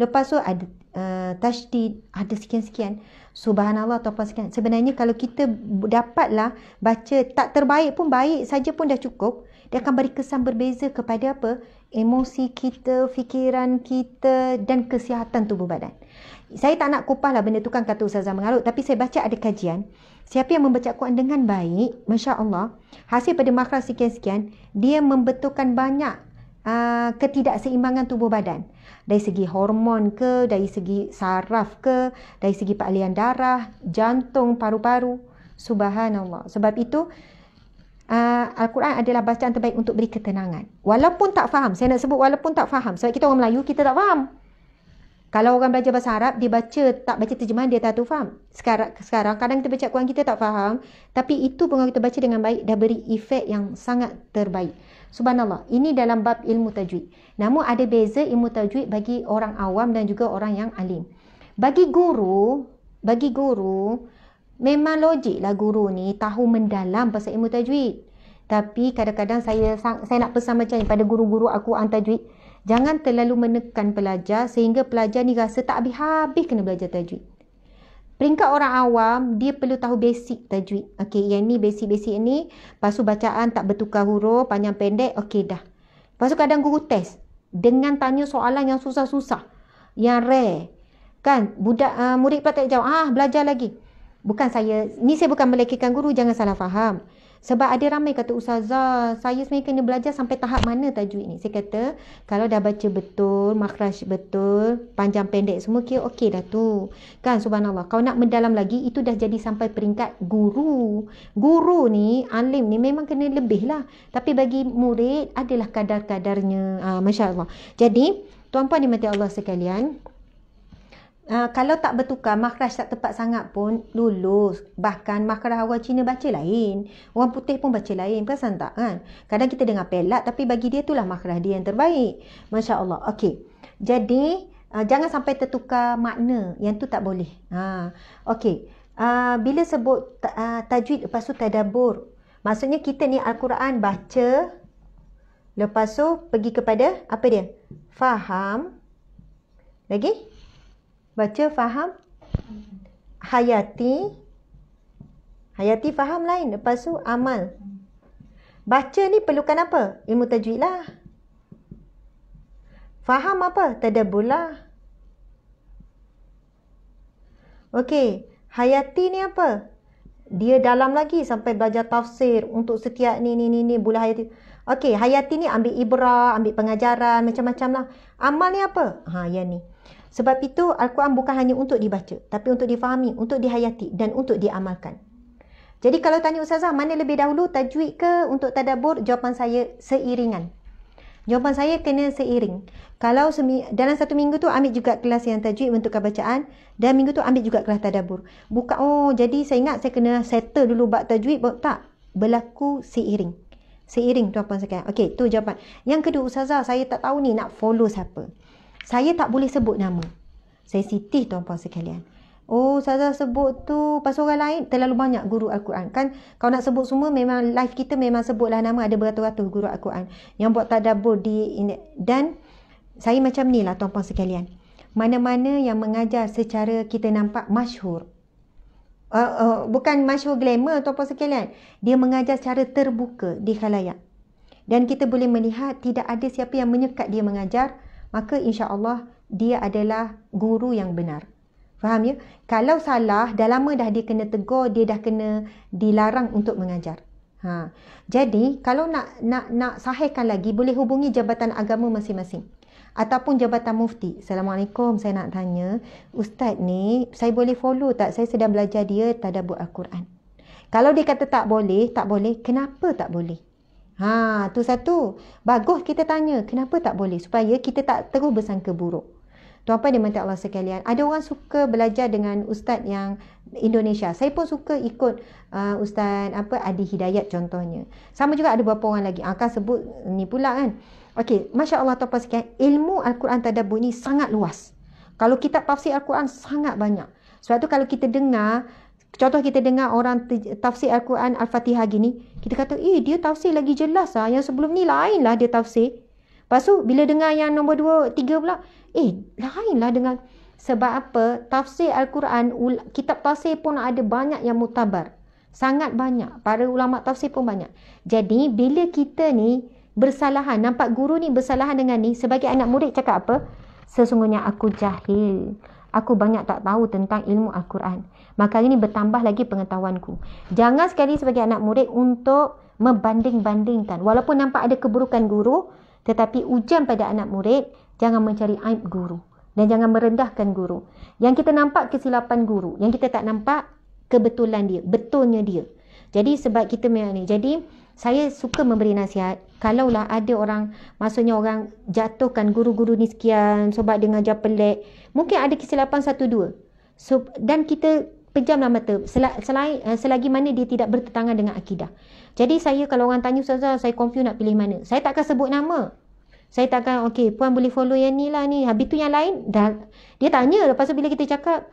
Lepas tu ada uh, eh, tajdid, ada sekian-sekian. Subhanallah atau apa sekian. Sebenarnya kalau kita dapatlah baca tak terbaik pun baik saja pun dah cukup. Dia akan beri kesan berbeza kepada apa? Emosi kita, fikiran kita dan kesihatan tubuh badan. Saya tak nak kupah lah benda tu kan kata Ustazah Mengaluk. Tapi saya baca ada kajian. Siapa yang membaca Quran dengan baik, Masya Allah, hasil pada makhluk sekian-sekian, dia membetulkan banyak uh, ketidakseimbangan tubuh badan dari segi hormon ke dari segi saraf ke dari segi peralihan darah jantung paru-paru subhanallah sebab itu ah, Al-Quran adalah bacaan terbaik untuk beri ketenangan walaupun tak faham saya nak sebut walaupun tak faham sebab kita orang Melayu kita tak faham kalau orang belajar bahasa Arab, dia baca, tak baca terjemahan, dia tak tahu faham. Sekarang, sekarang kadang kita baca Quran, kita tak faham. Tapi itu pun kita baca dengan baik, dah beri efek yang sangat terbaik. Subhanallah, ini dalam bab ilmu tajwid. Namun ada beza ilmu tajwid bagi orang awam dan juga orang yang alim. Bagi guru, bagi guru, memang logiklah guru ni tahu mendalam pasal ilmu tajwid. Tapi kadang-kadang saya saya nak pesan macam ni pada guru-guru aku tajwid. Jangan terlalu menekan pelajar sehingga pelajar ni rasa tak habis-habis kena belajar tajwid. Peringkat orang awam, dia perlu tahu basic tajwid. Okey, yang ni basic-basic ni. Lepas tu bacaan tak bertukar huruf, panjang pendek, okey dah. Lepas tu kadang guru test. Dengan tanya soalan yang susah-susah. Yang rare. Kan, budak uh, murid pula tak jawab. Ah, belajar lagi. Bukan saya, ni saya bukan melekitkan guru, jangan salah faham. Sebab ada ramai kata Ustazah, saya sebenarnya kena belajar sampai tahap mana tajwid ni. Saya kata, kalau dah baca betul, makhraj betul, panjang pendek semua, kira okey dah tu. Kan, subhanallah. Kalau nak mendalam lagi, itu dah jadi sampai peringkat guru. Guru ni, alim ni memang kena lebih lah. Tapi bagi murid, adalah kadar-kadarnya. Ah, Masya Allah. Jadi, tuan-puan dimati Allah sekalian. Uh, kalau tak bertukar, makhraj tak tepat sangat pun lulus. Bahkan makhraj awal Cina baca lain. Orang putih pun baca lain. Perasan tak kan? Kadang kita dengar pelat tapi bagi dia itulah makhraj dia yang terbaik. Masya Allah. Okey. Jadi, uh, jangan sampai tertukar makna. Yang tu tak boleh. Ha. Okey. Uh, bila sebut uh, tajwid lepas tu tadabur. Maksudnya kita ni Al-Quran baca. Lepas tu pergi kepada apa dia? Faham. Lagi? Lagi? Baca faham? Hayati. Hayati faham lain. Lepas tu amal. Baca ni perlukan apa? Ilmu tajwid lah. Faham apa? Tadabur lah. Okey. Hayati ni apa? Dia dalam lagi sampai belajar tafsir untuk setiap ni, ni, ni, ni, bulan hayati. Okey, hayati ni ambil ibrah, ambil pengajaran, macam-macam lah. Amal ni apa? Ha, yang ni. Sebab itu Al-Quran bukan hanya untuk dibaca tapi untuk difahami, untuk dihayati dan untuk diamalkan. Jadi kalau tanya ustazah mana lebih dahulu tajwid ke untuk tadabur, Jawapan saya seiringan. Jawapan saya kena seiring. Kalau dalam satu minggu tu ambil juga kelas yang tajwid bentuk bacaan dan minggu tu ambil juga kelas tadabur. Buka oh jadi saya ingat saya kena settle dulu bab tajwid tak berlaku seiring. Seiring tuan-tuan sekalian. Okey, tu jawapan. Yang kedua ustazah saya tak tahu ni nak follow siapa saya tak boleh sebut nama. Sensitif tuan-puan sekalian. Oh, saya sebut tu pasal orang lain terlalu banyak guru Al-Quran. Kan kau nak sebut semua memang live kita memang sebutlah nama ada beratus-ratus guru Al-Quran yang buat tak ada tadabbur di dan saya macam ni lah tuan-puan sekalian. Mana-mana yang mengajar secara kita nampak masyhur. Uh, uh, bukan masyhur glamour tuan-puan sekalian. Dia mengajar secara terbuka di khalayak. Dan kita boleh melihat tidak ada siapa yang menyekat dia mengajar maka insya-Allah dia adalah guru yang benar. Faham ya? Kalau salah, dah lama dah dia kena tegur, dia dah kena dilarang untuk mengajar. Ha. Jadi, kalau nak nak nak sahihkan lagi, boleh hubungi jabatan agama masing-masing. Ataupun jabatan mufti. Assalamualaikum, saya nak tanya. Ustaz ni, saya boleh follow tak? Saya sedang belajar dia tadabur Al-Quran. Kalau dia kata tak boleh, tak boleh. Kenapa tak boleh? Ha, tu satu. Bagus kita tanya, kenapa tak boleh? Supaya kita tak terus bersangka buruk. Tuan Puan dan Menteri Allah sekalian, ada orang suka belajar dengan ustaz yang Indonesia. Saya pun suka ikut uh, ustaz apa Adi Hidayat contohnya. Sama juga ada beberapa orang lagi. Akan ah, sebut ni pula kan. Okey, Masya Allah Tuan Puan sekalian, ilmu Al-Quran Tadabur ni sangat luas. Kalau kita tafsir Al-Quran sangat banyak. Sebab tu kalau kita dengar Contoh kita dengar orang tafsir Al-Quran Al-Fatihah gini, kita kata, eh dia tafsir lagi jelas lah. Yang sebelum ni lain lah dia tafsir. Lepas tu, bila dengar yang nombor dua, tiga pula, eh lain lah dengan... Sebab apa? Tafsir Al-Quran, kitab tafsir pun ada banyak yang mutabar. Sangat banyak. Para ulama tafsir pun banyak. Jadi, bila kita ni bersalahan, nampak guru ni bersalahan dengan ni, sebagai anak murid cakap apa? Sesungguhnya aku jahil aku banyak tak tahu tentang ilmu Al-Quran. Maka ini bertambah lagi pengetahuanku. Jangan sekali sebagai anak murid untuk membanding-bandingkan. Walaupun nampak ada keburukan guru, tetapi ujian pada anak murid, jangan mencari aib guru. Dan jangan merendahkan guru. Yang kita nampak kesilapan guru. Yang kita tak nampak kebetulan dia. Betulnya dia. Jadi sebab kita ni. Jadi saya suka memberi nasihat kalaulah ada orang maksudnya orang jatuhkan guru-guru ni sekian sebab dia ngajar pelik mungkin ada kesilapan satu dua so, dan kita pejamlah mata selagi, eh, selagi mana dia tidak bertentangan dengan akidah jadi saya kalau orang tanya saya saya confuse nak pilih mana saya takkan sebut nama saya takkan okey puan boleh follow yang ni lah ni habis tu yang lain dah dia tanya lepas tu bila kita cakap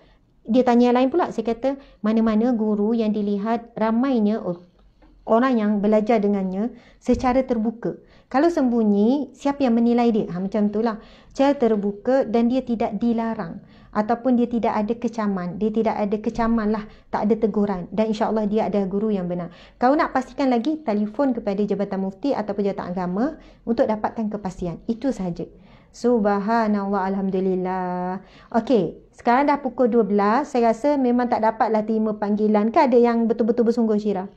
dia tanya yang lain pula saya kata mana-mana guru yang dilihat ramainya oh, orang yang belajar dengannya secara terbuka. Kalau sembunyi, siapa yang menilai dia? Ha, macam itulah. Secara terbuka dan dia tidak dilarang. Ataupun dia tidak ada kecaman. Dia tidak ada kecaman lah. Tak ada teguran. Dan insyaallah dia ada guru yang benar. Kau nak pastikan lagi, telefon kepada Jabatan Mufti atau Jabatan Agama untuk dapatkan kepastian. Itu sahaja. Subhanallah, Alhamdulillah. Okey, sekarang dah pukul 12. Saya rasa memang tak dapatlah terima panggilan. Kan ada yang betul-betul bersungguh, Syirah?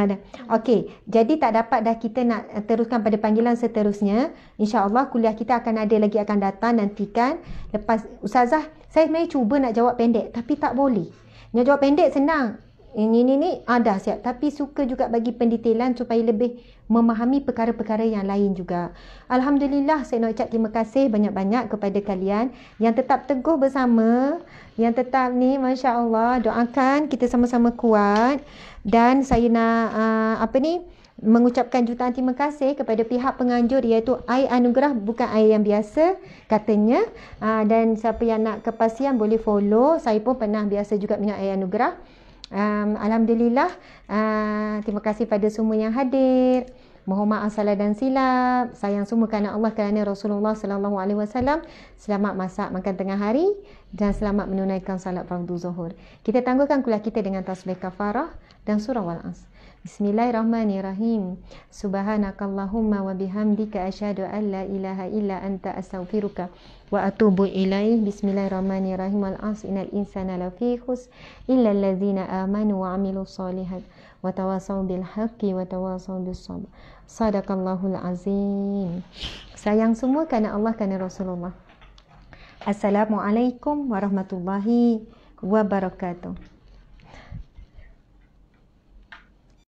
ada. Okey, jadi tak dapat dah kita nak eh, teruskan pada panggilan seterusnya. InsyaAllah kuliah kita akan ada lagi akan datang nantikan. Lepas Ustazah, saya sebenarnya cuba nak jawab pendek tapi tak boleh. Nak jawab pendek senang. Ini ini ni ada ah, siap tapi suka juga bagi pendetailan supaya lebih memahami perkara-perkara yang lain juga. Alhamdulillah saya nak ucap terima kasih banyak-banyak kepada kalian yang tetap teguh bersama, yang tetap ni Masya Allah doakan kita sama-sama kuat dan saya nak uh, apa ni mengucapkan jutaan terima kasih kepada pihak penganjur iaitu air anugerah bukan air yang biasa katanya uh, dan siapa yang nak kepastian boleh follow saya pun pernah biasa juga minum air anugerah Um, Alhamdulillah, uh, terima kasih pada semua yang hadir. Mohon maaf salah dan silap. Sayang semua kerana Allah kerana Rasulullah sallallahu alaihi wasallam. Selamat masak makan tengah hari dan selamat menunaikan salat fardu zuhur. Kita tangguhkan kuliah kita dengan tasbih kafarah dan surah al ans. Bismillahirrahmanirrahim. Subhanakallahumma wa bihamdika asyhadu an la ilaha illa anta astaghfiruka wa atubu ilaih. Bismillahirrahmanirrahim. al ans innal insana lafi khus illa alladhina amanu wa amilus solihat. وتواصوا بالحق وتواصوا بالصبر Sadaqallahul Azim. Sayang semua kerana Allah kerana Rasulullah. Assalamualaikum warahmatullahi wabarakatuh.